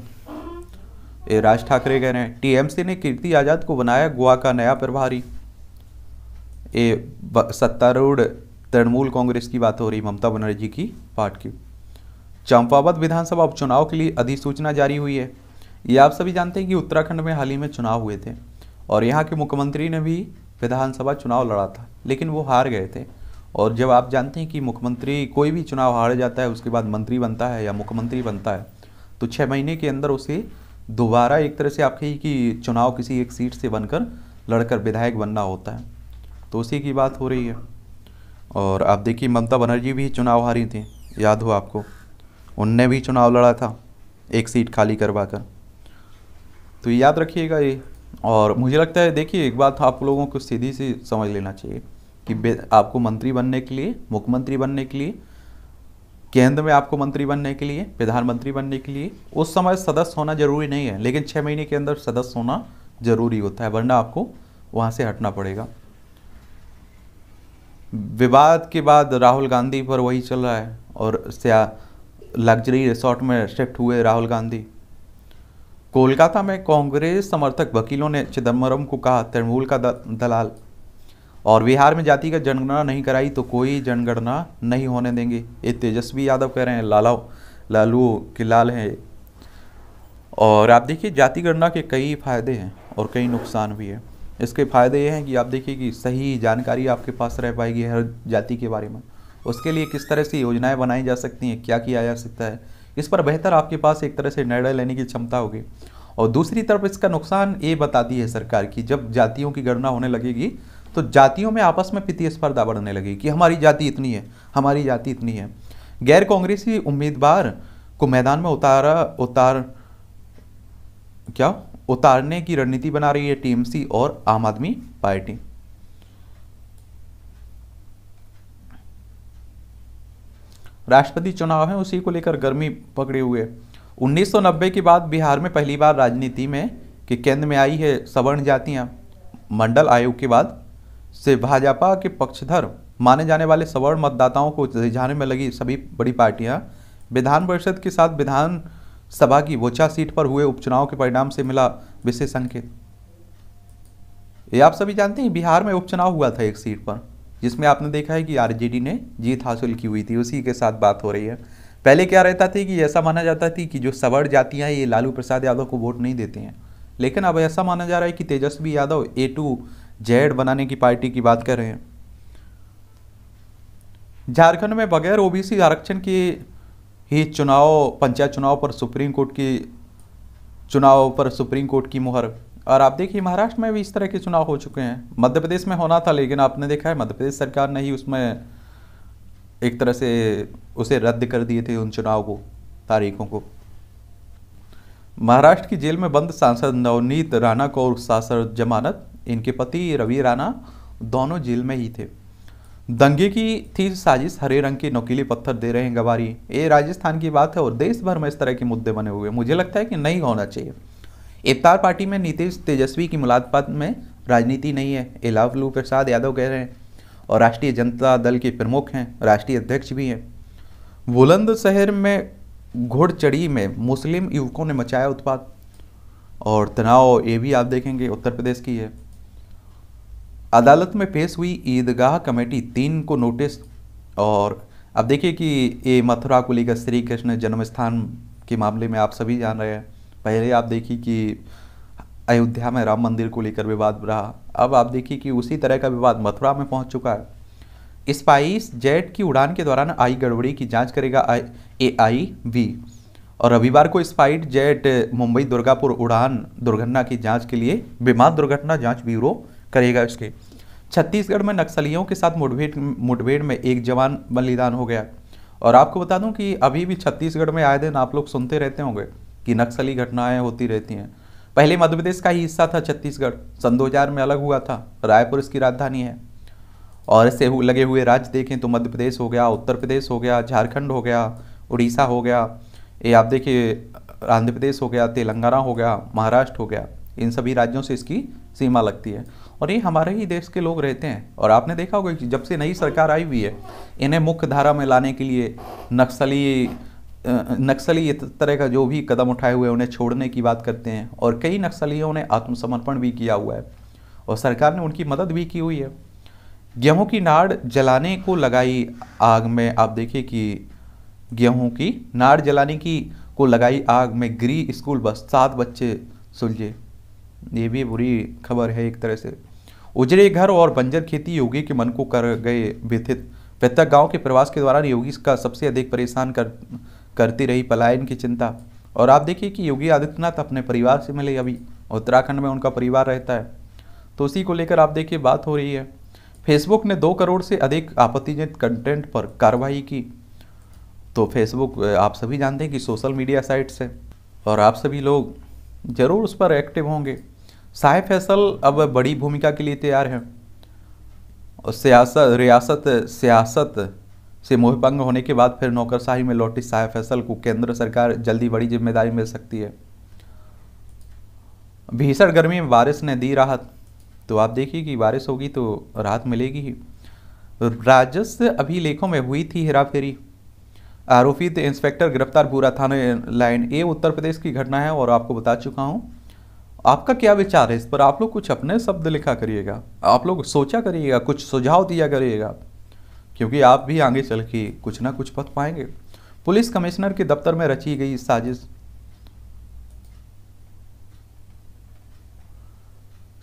ये राज ठाकरे कह रहे हैं टीएमसी ने कीर्ति आज़ाद को बनाया गोवा का नया प्रभारी ये सत्तारूढ़ तृणमूल कांग्रेस की बात हो रही ममता बनर्जी की पार्ट की चंपावत विधानसभा उपचुनाव के लिए अधिसूचना जारी हुई है ये आप सभी जानते हैं कि उत्तराखंड में हाल ही में चुनाव हुए थे और यहाँ के मुख्यमंत्री ने भी विधानसभा चुनाव लड़ा था लेकिन वो हार गए थे और जब आप जानते हैं कि मुख्यमंत्री कोई भी चुनाव हार जाता है उसके बाद मंत्री बनता है या मुख्यमंत्री बनता है तो छः महीने के अंदर उसे दोबारा एक तरह से आप कही कि चुनाव किसी एक सीट से बनकर लड़कर विधायक बनना होता है तो उसी की बात हो रही है और आप देखिए ममता बनर्जी भी चुनाव हारी थी याद हो आपको उनने भी चुनाव लड़ा था एक सीट खाली करवा कर तो याद रखिएगा ये और मुझे लगता है देखिए एक बात आप लोगों को सीधी सी समझ लेना चाहिए कि आपको मंत्री बनने के लिए मुख्यमंत्री बनने के लिए केंद्र में आपको मंत्री बनने के लिए प्रधानमंत्री बनने के लिए उस समय सदस्य होना जरूरी नहीं है लेकिन छः महीने के अंदर सदस्य होना जरूरी होता है वरना आपको वहाँ से हटना पड़ेगा विवाद के बाद राहुल गांधी पर वही चल रहा है और लग्जरी रिसोर्ट में शिफ्ट हुए राहुल गांधी कोलकाता में कांग्रेस समर्थक वकीलों ने चिदम्बरम को कहा तृणमूल का दलाल और बिहार में जाति का जनगणना नहीं कराई तो कोई जनगणना नहीं होने देंगे ये तेजस्वी यादव कह रहे हैं लाला लालू के लाल हैं और आप देखिए जाति गणना के कई फ़ायदे हैं और कई नुकसान भी हैं इसके फ़ायदे ये हैं कि आप देखिए कि सही जानकारी आपके पास रह पाएगी हर जाति के बारे में उसके लिए किस तरह से योजनाएं बनाई जा सकती हैं क्या किया जा सकता है इस पर बेहतर आपके पास एक तरह से निर्णय लेने की क्षमता होगी और दूसरी तरफ इसका नुकसान ये बताती है सरकार की जब जातियों की गणना होने लगेगी तो जातियों में आपस में प्रतिस्पर्धा बढ़ने लगी कि हमारी जाति इतनी है हमारी जाति इतनी है गैर कांग्रेसी उम्मीदवार को मैदान में उतारा उतार क्या उतारने की रणनीति बना रही है टीएमसी और आम आदमी पार्टी राष्ट्रपति चुनाव है उसी को लेकर गर्मी पकड़े हुए 1990 के बाद बिहार में पहली बार राजनीति में कि केंद्र में आई है सवर्ण जातियां मंडल आयोग के बाद से भाजपा के पक्षधर माने जाने वाले सवर्ण मतदाताओं को रिझाने में लगी सभी बड़ी पार्टियां विधान परिषद के साथ विधान सभा की वोचा सीट पर हुए उपचुनाव के परिणाम से मिला विशेष संकेत ये आप सभी जानते हैं बिहार में उपचुनाव हुआ था एक सीट पर जिसमें आपने देखा है कि आरजेडी ने जीत हासिल की हुई थी उसी के साथ बात हो रही है पहले क्या रहता था कि ऐसा माना जाता था कि जो सवर्ण जातियाँ ये लालू प्रसाद यादव को वोट नहीं देते हैं लेकिन अब ऐसा माना जा रहा है कि Tejashwi Yadav A to Z बनाने की पार्टी की बात कर रहे हैं झारखंड में बगैर ओबीसी आरक्षण के ही चुनाव पंचायत चुनाव पर सुप्रीम कोर्ट की चुनाव पर सुप्रीम कोर्ट की मुहर और आप देखिए महाराष्ट्र में भी इस तरह के चुनाव हो चुके हैं मध्य प्रदेश में होना था लेकिन आपने देखा है मध्य प्रदेश सरकार ने ही उसमें एक तरह से उसे रद्द कर दिए थे उन चुनाव को तारीखों को महाराष्ट्र की जेल में बंद सांसद नवनीत राणा को शासन जमानत इनके पति रवि राणा दोनों जेल में ही थे दंगे की थी साजिश हरे रंग के नोकीले पत्थर दे रहे हैं गवारी ये राजस्थान की बात है और देश भर में इस तरह के मुद्दे बने हुए मुझे लगता है कि नहीं होना चाहिए इफ्तार पार्टी में नीतीश तेजस्वी की मुलाकात में राजनीति नहीं है इलावलू प्रसाद यादव कह रहे हैं और राष्ट्रीय जनता दल के प्रमुख हैं राष्ट्रीय अध्यक्ष भी हैं बुलंद शहर में घोड़चड़ी में मुस्लिम युवकों ने मचाया उत्पाद और तनाव ये भी आप देखेंगे उत्तर प्रदेश की है अदालत में पेश हुई ईदगाह कमेटी तीन को नोटिस और अब देखिए कि ये मथुरा को लेकर श्री कृष्ण जन्म स्थान के मामले में आप सभी जान रहे हैं पहले आप देखिए कि अयोध्या में राम मंदिर को लेकर विवाद रहा अब आप देखिए कि उसी तरह का विवाद मथुरा में पहुंच चुका है स्पाइस जेट की उड़ान के दौरान आई गड़बड़ी की जांच करेगा ए आई वी और रविवार को स्पाइस जेट मुंबई दुर्गापुर उड़ान दुर्घटना की जांच के लिए विमान दुर्घटना जांच ब्यूरो करेगा इसके छत्तीसगढ़ में नक्सलियों के साथ मुठभेड़ मुठभेड़ में एक जवान बलिदान हो गया और आपको बता दूं कि अभी भी छत्तीसगढ़ में आए दिन आप लोग सुनते रहते होंगे कि नक्सली घटनाएं होती रहती हैं पहले मध्य प्रदेश का ही हिस्सा था छत्तीसगढ़ सन दो में अलग हुआ था रायपुर इसकी राजधानी है और इससे लगे हुए राज्य देखें तो मध्य प्रदेश हो गया उत्तर प्रदेश हो गया झारखंड हो गया उड़ीसा हो गया ये आप देखिए आंध्र प्रदेश हो गया तेलंगाना हो गया महाराष्ट्र हो गया इन सभी राज्यों से इसकी सीमा लगती है और ये हमारे ही देश के लोग रहते हैं और आपने देखा होगा कि जब से नई सरकार आई हुई है इन्हें मुख्य धारा में लाने के लिए नक्सली नक्सली तरह का जो भी कदम उठाए हुए हैं उन्हें छोड़ने की बात करते हैं और कई नक्सलियों ने आत्मसमर्पण भी किया हुआ है और सरकार ने उनकी मदद भी की हुई है गेहूँ की नाड़ जलाने को लगाई आग में आप देखिए कि गेहूँ की नाड़ जलाने की को लगाई आग में गिरी स्कूल बस सात बच्चे सुलझे ये भी बुरी खबर है एक तरह से उजरे घर और बंजर खेती योगी के मन को कर गए व्यथित व्यतक गांव के प्रवास के दौरान योगी का सबसे अधिक परेशान कर करती रही पलायन की चिंता और आप देखिए कि योगी आदित्यनाथ अपने परिवार से मिले अभी उत्तराखंड में उनका परिवार रहता है तो उसी को लेकर आप देखिए बात हो रही है फेसबुक ने दो करोड़ से अधिक आपत्तिजनित कंटेंट पर कार्रवाई की तो फेसबुक आप सभी जानते हैं कि सोशल मीडिया साइट्स है और आप सभी लोग ज़रूर उस पर एक्टिव होंगे शाह फैसल अब बड़ी भूमिका के लिए तैयार हैं और सियासत रियासत सियासत से मोहभंग होने के बाद फिर नौकरशाही में लौटी शाह फैसल को केंद्र सरकार जल्दी बड़ी जिम्मेदारी मिल सकती है भीषण गर्मी में बारिश ने दी राहत तो आप देखिए कि बारिश होगी तो राहत मिलेगी ही राजस्व अभिलेखों में हुई थी हेराफेरी आरोपी इंस्पेक्टर गिरफ्तार पूरा थाना लाइन ए उत्तर प्रदेश की घटना है और आपको बता चुका हूँ आपका क्या विचार है इस पर आप लोग कुछ अपने शब्द लिखा करिएगा आप लोग सोचा करिएगा कुछ सुझाव दिया करिएगा क्योंकि आप भी आगे चल के कुछ ना कुछ पद पाएंगे पुलिस कमिश्नर के दफ्तर में रची गई साजिश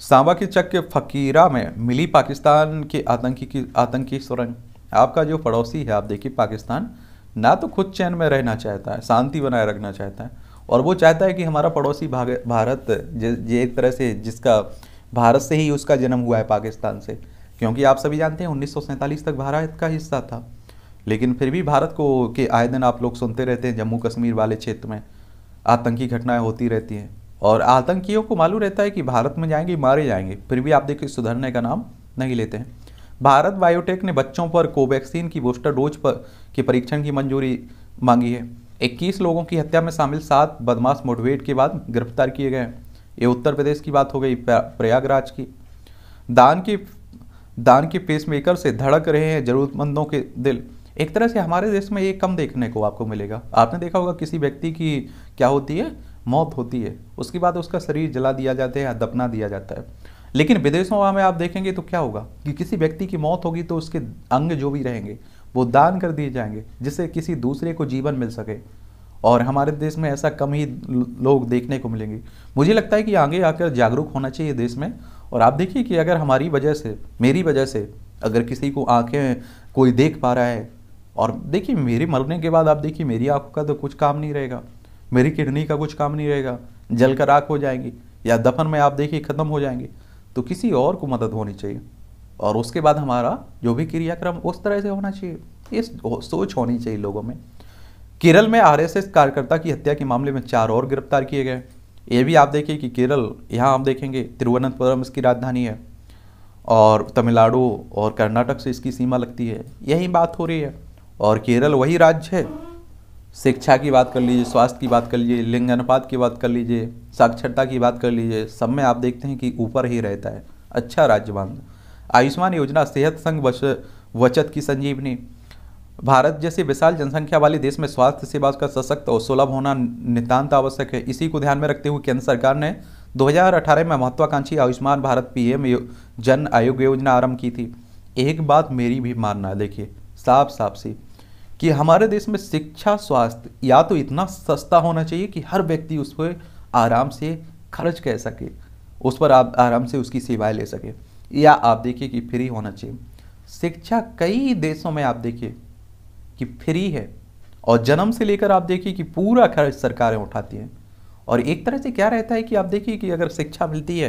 सांबा के चक के फकीरा में मिली पाकिस्तान के आतंकी की आतंकी सुरंग आपका जो पड़ोसी है आप देखिए पाकिस्तान ना तो खुद चैन में रहना चाहता है शांति बनाए रखना चाहता है और वो चाहता है कि हमारा पड़ोसी भारत जे एक तरह से जिसका भारत से ही उसका जन्म हुआ है पाकिस्तान से क्योंकि आप सभी जानते हैं उन्नीस तक भारत का हिस्सा था लेकिन फिर भी भारत को के आए दिन आप लोग सुनते रहते हैं जम्मू कश्मीर वाले क्षेत्र में आतंकी घटनाएं होती रहती हैं और आतंकियों को मालूम रहता है कि भारत में जाएंगे मारे जाएंगे फिर भी आप देखिए सुधरने का नाम नहीं लेते हैं भारत बायोटेक ने बच्चों पर कोवैक्सीन की बूस्टर डोज पर के परीक्षण की मंजूरी मांगी है इक्कीस लोगों की हत्या में शामिल सात बदमाश मुठभेड़ के बाद गिरफ्तार किए गए ये उत्तर प्रदेश की बात हो गई प्रयागराज की दान की दान के पेसमेकर से धड़क रहे हैं जरूरतमंदों के दिल एक तरह से हमारे देश में ये कम देखने को आपको मिलेगा आपने देखा होगा किसी व्यक्ति की क्या होती है मौत होती है उसके बाद उसका शरीर जला दिया जाता है या दफना दिया जाता है लेकिन विदेशों में आप देखेंगे तो क्या होगा कि किसी व्यक्ति की मौत होगी तो उसके अंग जो भी रहेंगे वो दान कर दिए जाएंगे जिससे किसी दूसरे को जीवन मिल सके और हमारे देश में ऐसा कम ही लोग देखने को मिलेंगे मुझे लगता है कि आगे आकर जागरूक होना चाहिए देश में और आप देखिए कि अगर हमारी वजह से मेरी वजह से अगर किसी को आंखें कोई देख पा रहा है और देखिए मेरे मरने के बाद आप देखिए मेरी आँखों का तो कुछ काम नहीं रहेगा मेरी किडनी का कुछ काम नहीं रहेगा जल कर आँख हो जाएंगी या दफन में आप देखिए ख़त्म हो जाएंगे तो किसी और को मदद होनी चाहिए और उसके बाद हमारा जो भी क्रियाक्रम उस तरह से होना चाहिए ये सोच होनी चाहिए लोगों में केरल में आरएसएस कार्यकर्ता की हत्या के मामले में चार और गिरफ्तार किए गए ये भी आप देखिए कि केरल यहाँ आप देखेंगे तिरुवनंतपुरम इसकी राजधानी है और तमिलनाडु और कर्नाटक से इसकी सीमा लगती है यही बात हो रही है और केरल वही राज्य है शिक्षा की बात कर लीजिए स्वास्थ्य की बात कर लीजिए लिंग अनुपात की बात कर लीजिए साक्षरता की बात कर लीजिए सब में आप देखते हैं कि ऊपर ही रहता है अच्छा राज्य बांध आयुष्मान योजना सेहत संघ वचत की संजीवनी भारत जैसे विशाल जनसंख्या वाले देश में स्वास्थ्य सेवा का सशक्त और सुलभ होना नितांत आवश्यक है इसी को ध्यान में रखते हुए केंद्र सरकार ने 2018 में महत्वाकांक्षी आयुष्मान भारत पीएम जन आयोग योजना आरंभ की थी एक बात मेरी भी मानना है देखिए साफ साफ सी कि हमारे देश में शिक्षा स्वास्थ्य या तो इतना सस्ता होना चाहिए कि हर व्यक्ति उस पर आराम से खर्च कर सके उस पर आप आराम से उसकी सेवाएँ ले सके या आप देखिए कि फ्री होना चाहिए शिक्षा कई देशों में आप देखिए कि फ्री है और जन्म से लेकर आप देखिए कि पूरा खर्च सरकारें उठाती हैं और एक तरह से क्या रहता है कि आप देखिए कि अगर शिक्षा मिलती है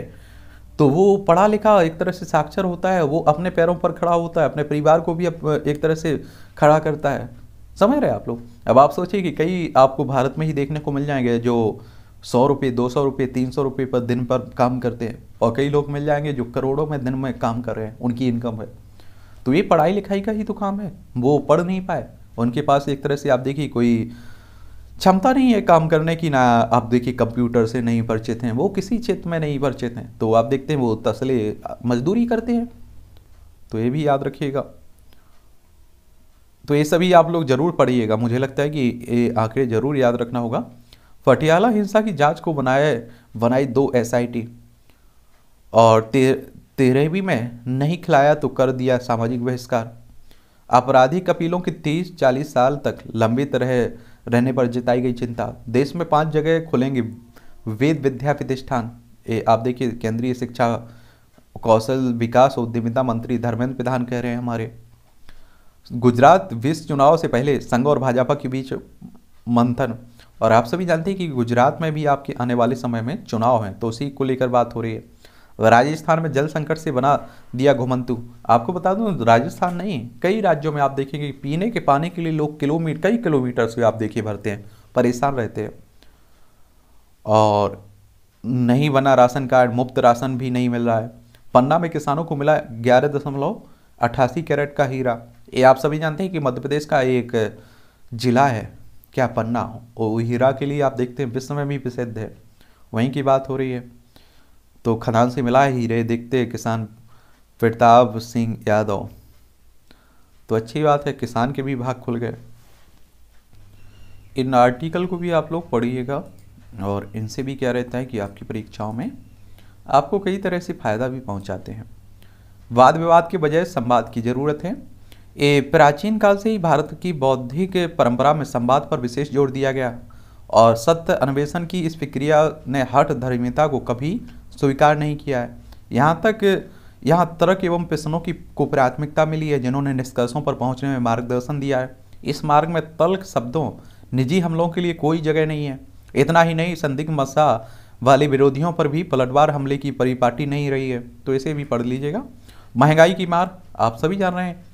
तो वो पढ़ा लिखा एक तरह से साक्षर होता है वो अपने पैरों पर खड़ा होता है अपने परिवार को भी एक तरह से खड़ा करता है समझ रहे आप लोग अब आप सोचिए कि कई आपको भारत में ही देखने को मिल जाएंगे जो सौ रुपये दो सौ रुपये तीन सौ रुपये पर दिन पर काम करते हैं और कई लोग मिल जाएंगे जो करोड़ों में दिन में काम कर रहे हैं उनकी इनकम है तो ये पढ़ाई लिखाई का ही तो काम है वो पढ़ नहीं पाए उनके पास एक तरह से आप देखिए कोई क्षमता नहीं है काम करने की ना आप देखिए कंप्यूटर से नहीं परिचित हैं वो किसी क्षेत्र में नहीं परिचित हैं तो आप देखते हैं वो तसले मजदूरी करते हैं तो ये भी याद रखिएगा तो ये सभी आप लोग ज़रूर पढ़िएगा मुझे लगता है कि ये आंकड़े ज़रूर याद रखना होगा पटियाला हिंसा की जांच को बनाए बनाई दो एसआईटी और ते, तेरहवीं में नहीं खिलाया तो कर दिया सामाजिक बहिष्कार आपराधिक कपिलों की तीस चालीस साल तक लंबित रहे रहने पर जताई गई चिंता देश में पांच जगह खुलेंगे वेद विद्या प्रतिष्ठान ये आप देखिए केंद्रीय शिक्षा कौशल विकास उद्यमिता मंत्री धर्मेंद्र प्रधान कह रहे हैं हमारे गुजरात विश्व चुनाव से पहले संघ और भाजपा के बीच मंथन और आप सभी जानते हैं कि गुजरात में भी आपके आने वाले समय में चुनाव हैं तो उसी को लेकर बात हो रही है राजस्थान में जल संकट से बना दिया घुमंतु आपको बता दूं राजस्थान नहीं कई राज्यों में आप देखेंगे पीने के पानी के लिए लोग किलोमीटर कई किलोमीटर से आप देखिए भरते हैं परेशान रहते हैं और नहीं बना राशन कार्ड मुफ्त राशन भी नहीं मिल रहा है पन्ना में किसानों को मिला ग्यारह दशमलव अट्ठासी कैरेट का हीरा ये आप सभी जानते हैं कि मध्य प्रदेश का एक ज़िला है क्या पन्ना वो हीरा के लिए आप देखते हैं विश्व में भी प्रसिद्ध है वहीं की बात हो रही है तो खदान से मिला है हीरे देखते हैं किसान प्रताप सिंह यादव तो अच्छी बात है किसान के भी भाग खुल गए इन आर्टिकल को भी आप लोग पढ़िएगा और इनसे भी क्या रहता है कि आपकी परीक्षाओं में आपको कई तरह से फ़ायदा भी पहुंचाते हैं वाद विवाद के बजाय संवाद की ज़रूरत है ये प्राचीन काल से ही भारत की बौद्धिक परंपरा में संवाद पर विशेष जोर दिया गया और सत्य अन्वेषण की इस प्रक्रिया ने हठ धर्मीयता को कभी स्वीकार नहीं किया है यहाँ तक यहाँ तर्क एवं प्रश्नों की को प्राथमिकता मिली है जिन्होंने निष्कर्षों पर पहुँचने में मार्गदर्शन दिया है इस मार्ग में तल्क शब्दों निजी हमलों के लिए कोई जगह नहीं है इतना ही नहीं संदिग्ध मसा वाले विरोधियों पर भी पलटवार हमले की परिपाटी नहीं रही है तो इसे भी पढ़ लीजिएगा महंगाई की मार आप सभी जान रहे हैं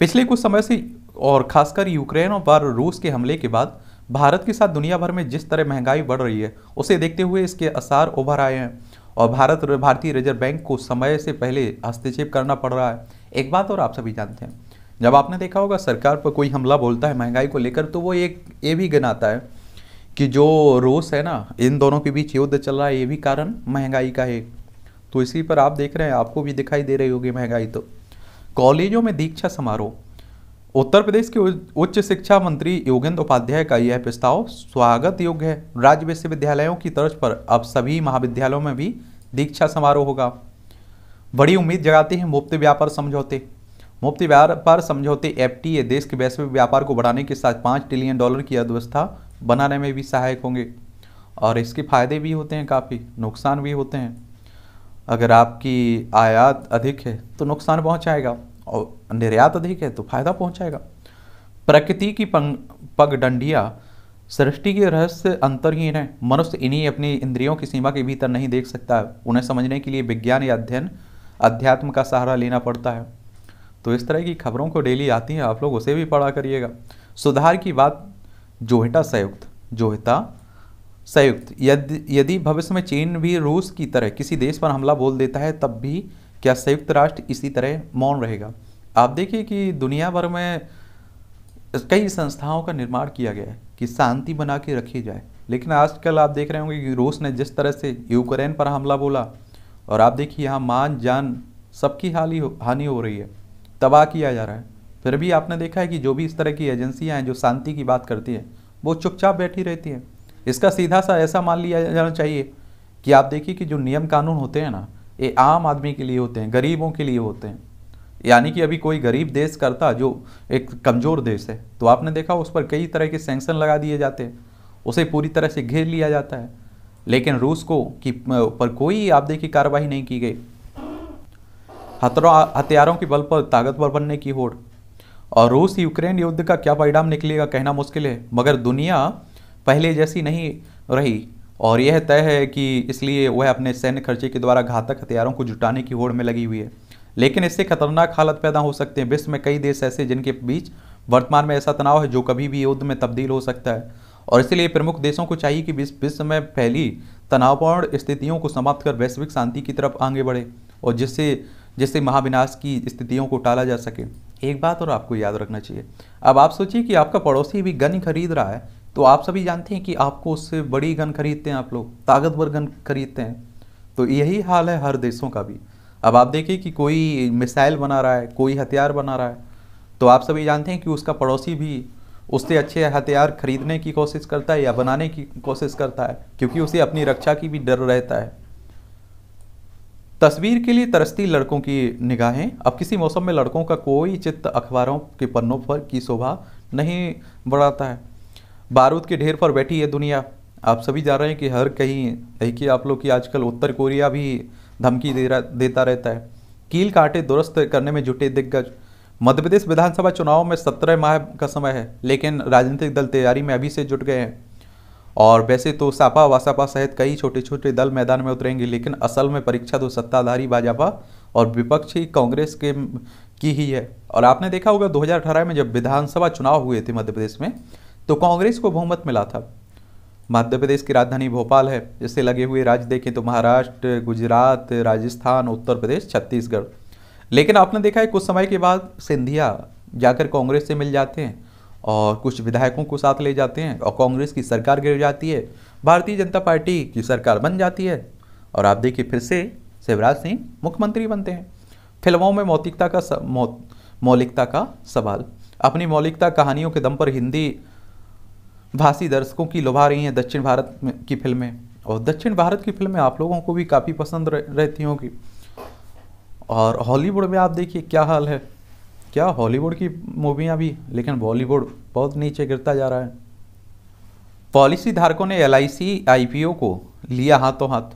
पिछले कुछ समय से और खासकर यूक्रेन पर रूस के हमले के बाद भारत के साथ दुनिया भर में जिस तरह महंगाई बढ़ रही है उसे देखते हुए इसके आसार उभर आए हैं और भारत भारतीय रिजर्व बैंक को समय से पहले हस्तक्षेप करना पड़ रहा है एक बात और आप सभी जानते हैं जब आपने देखा होगा सरकार पर कोई हमला बोलता है महंगाई को लेकर तो वो एक ये भी गिनाता है कि जो रूस है ना इन दोनों के बीच युद्ध चल रहा है ये भी कारण महंगाई का है तो इसी पर आप देख रहे हैं आपको भी दिखाई दे रही होगी महंगाई तो कॉलेजों में दीक्षा समारोह उत्तर प्रदेश के उच्च शिक्षा मंत्री योगेंद्र उपाध्याय का यह प्रस्ताव स्वागत योग्य है राज्य विश्वविद्यालयों की तर्ज पर अब सभी महाविद्यालयों में भी दीक्षा समारोह होगा बड़ी उम्मीद जगाते हैं मुफ्त व्यापार समझौते मुफ्त व्यापार समझौते एफ देश के वैश्विक व्यापार को बढ़ाने के साथ पाँच ट्रिलियन डॉलर की अर्थव्यवस्था बनाने में भी सहायक होंगे और इसके फायदे भी होते हैं काफ़ी नुकसान भी होते हैं अगर आपकी आयात अधिक है तो नुकसान पहुंचाएगा और निर्यात अधिक है तो फायदा पहुंचाएगा प्रकृति की पंग पगडंडिया सृष्टि के रहस्य अंतरहीन है मनुष्य इन्हीं अपनी इंद्रियों की सीमा के भीतर नहीं देख सकता उन्हें समझने के लिए विज्ञान या अध्ययन अध्यात्म का सहारा लेना पड़ता है तो इस तरह की खबरों को डेली आती हैं आप लोग उसे भी पढ़ा करिएगा सुधार की बात जोहिता संयुक्त जोहिता संयुक्त यदि यदि भविष्य में चीन भी रूस की तरह किसी देश पर हमला बोल देता है तब भी क्या संयुक्त राष्ट्र इसी तरह मौन रहेगा आप देखिए कि दुनिया भर में कई संस्थाओं का निर्माण किया गया है कि शांति बना के रखी जाए लेकिन आजकल आप देख रहे होंगे कि रूस ने जिस तरह से यूक्रेन पर हमला बोला और आप देखिए यहाँ मान जान सबकी हाल हो हानि हो रही है तबाह किया जा रहा है फिर भी आपने देखा है कि जो भी इस तरह की एजेंसियाँ हैं जो शांति की बात करती हैं वो चुपचाप बैठी रहती हैं इसका सीधा सा ऐसा मान लिया जाना चाहिए कि आप देखिए कि जो नियम कानून होते हैं ना ये आम आदमी के लिए होते हैं गरीबों के लिए होते हैं यानी कि अभी कोई गरीब देश करता जो एक कमज़ोर देश है तो आपने देखा उस पर कई तरह के सेंक्शन लगा दिए जाते हैं उसे पूरी तरह से घेर लिया जाता है लेकिन रूस को कि पर कोई आप देखिए कार्रवाई नहीं की गई हथियारों के बल पर ताकतवर बनने की होड़ और रूस यूक्रेन युद्ध का क्या परिणाम निकलेगा कहना मुश्किल है मगर दुनिया पहले जैसी नहीं रही और यह तय है कि इसलिए वह अपने सैन्य खर्चे के द्वारा घातक हथियारों को जुटाने की होड़ में लगी हुई है लेकिन इससे खतरनाक हालत पैदा हो सकते हैं विश्व में कई देश ऐसे जिनके बीच वर्तमान में ऐसा तनाव है जो कभी भी युद्ध में तब्दील हो सकता है और इसलिए प्रमुख देशों को चाहिए कि विश्व में फैली तनावपूर्ण स्थितियों को समाप्त कर वैश्विक शांति की तरफ आगे बढ़े और जिससे जिससे महाविनाश की स्थितियों को टाला जा सके एक बात और आपको याद रखना चाहिए अब आप सोचिए कि आपका पड़ोसी भी गन खरीद रहा है तो आप सभी जानते हैं कि आपको उससे बड़ी गन खरीदते हैं आप लोग ताकतवर गन खरीदते हैं तो यही हाल है हर देशों का भी अब आप देखिए कि कोई मिसाइल बना रहा है कोई हथियार बना रहा है तो आप सभी जानते हैं कि उसका पड़ोसी भी उससे अच्छे हथियार खरीदने की कोशिश करता है या बनाने की कोशिश करता है क्योंकि उसे अपनी रक्षा की भी डर रहता है तस्वीर के लिए तरसती लड़कों की निगाहें अब किसी मौसम में लड़कों का कोई चित्त अखबारों के पन्नों पर की शोभा नहीं बढ़ाता है बारूद के ढेर पर बैठी है दुनिया आप सभी जा रहे हैं कि हर कहीं देखिए आप लोग की आजकल उत्तर कोरिया भी धमकी दे रहा देता रहता है कील कांटे दुरुस्त करने में जुटे दिग्गज मध्य प्रदेश विधानसभा चुनाव में सत्रह माह का समय है लेकिन राजनीतिक दल तैयारी में अभी से जुट गए हैं और वैसे तो सापा वासापा सहित कई छोटे छोटे दल मैदान में उतरेंगे लेकिन असल में परीक्षा तो सत्ताधारी भाजपा और विपक्षी कांग्रेस के की ही है और आपने देखा होगा 2018 में जब विधानसभा चुनाव हुए थे मध्य प्रदेश में तो कांग्रेस को बहुमत मिला था मध्य प्रदेश की राजधानी भोपाल है इससे लगे हुए राज्य देखें तो महाराष्ट्र गुजरात राजस्थान उत्तर प्रदेश छत्तीसगढ़ लेकिन आपने देखा है कुछ समय के बाद सिंधिया जाकर कांग्रेस से मिल जाते हैं और कुछ विधायकों को साथ ले जाते हैं और कांग्रेस की सरकार गिर जाती है भारतीय जनता पार्टी की सरकार बन जाती है और आप देखिए फिर से शिवराज सिंह मुख्यमंत्री बनते हैं फिल्मों में मौतिकता का मौलिकता का सवाल अपनी मौलिकता कहानियों के दम पर हिंदी भाषी दर्शकों की लुभा रही हैं दक्षिण भारत में की फिल्में और दक्षिण भारत की फिल्में आप लोगों को भी काफ़ी पसंद रहती होंगी और हॉलीवुड में आप देखिए क्या हाल है क्या हॉलीवुड की मूवियाँ भी लेकिन बॉलीवुड बहुत नीचे गिरता जा रहा है पॉलिसी धारकों ने L I C I P O को लिया हाथों हाथ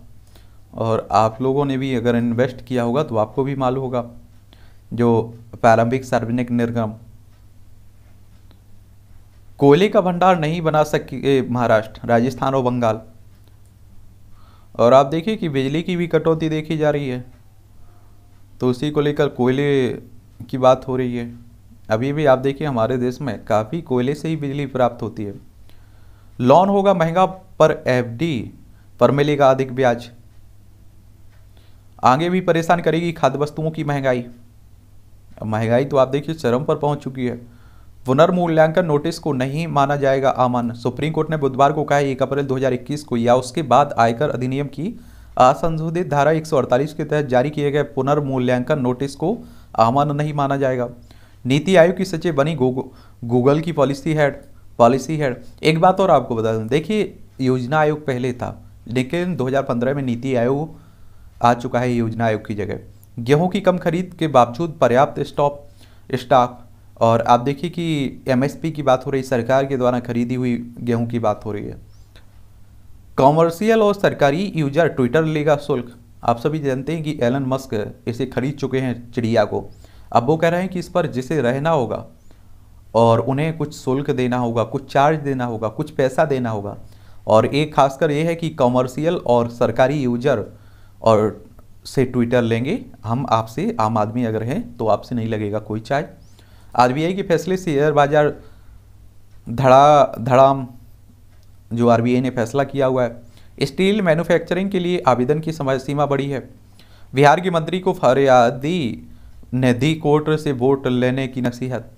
और आप लोगों ने भी अगर इन्वेस्ट किया होगा तो आपको भी मालूम होगा जो प्रारंभिक सार्वजनिक निर्गम कोयले का भंडार नहीं बना सके महाराष्ट्र राजस्थान और बंगाल और आप देखिए कि बिजली की भी कटौती देखी जा रही है तो उसी को लेकर कोयले की बात हो रही है अभी भी आप देखिए हमारे देश में काफ़ी कोयले से ही बिजली प्राप्त होती है लोन होगा महंगा पर एफडी पर मिलेगा अधिक ब्याज आगे भी परेशान करेगी खाद्य वस्तुओं की महंगाई महंगाई तो आप देखिए चरम पर पहुंच चुकी है पुनर्मूल्यांकन नोटिस को नहीं माना जाएगा आमन सुप्रीम कोर्ट ने बुधवार को कहा एक अप्रैल 2021 को या उसके बाद आयकर अधिनियम की असंशोधित धारा 148 के तहत जारी किए गए पुनर्मूल्यांकन नोटिस को आमन नहीं माना जाएगा नीति आयोग की सचिव बनी गूगल गूगल की पॉलिसी हेड पॉलिसी हेड एक बात और आपको बता दें देखिए योजना आयोग पहले था लेकिन 2015 में नीति आयोग आ चुका है योजना आयोग की जगह गेहूं की कम खरीद के बावजूद पर्याप्त स्टॉक स्टॉक और आप देखिए कि एमएसपी की बात हो रही सरकार के द्वारा खरीदी हुई गेहूं की बात हो रही है कॉमर्शियल और सरकारी यूजर ट्विटर लेगा शुल्क आप सभी जानते हैं कि एलन मस्क इसे खरीद चुके हैं चिड़िया को अब वो कह रहे हैं कि इस पर जिसे रहना होगा और उन्हें कुछ शुल्क देना होगा कुछ चार्ज देना होगा कुछ पैसा देना होगा और एक खासकर ये है कि कॉमर्शियल और सरकारी यूजर और से ट्विटर लेंगे हम आपसे आम आदमी अगर हैं तो आपसे नहीं लगेगा कोई चार्ज आरबीआई की फैसले से शेयर बाजार धड़ा धड़ाम जो आरबीआई ने फैसला किया हुआ है स्टील मैन्युफैक्चरिंग के लिए आवेदन की समय सीमा बढ़ी है बिहार के मंत्री को फरियादी ने दी कोर्ट से वोट लेने की नसीहत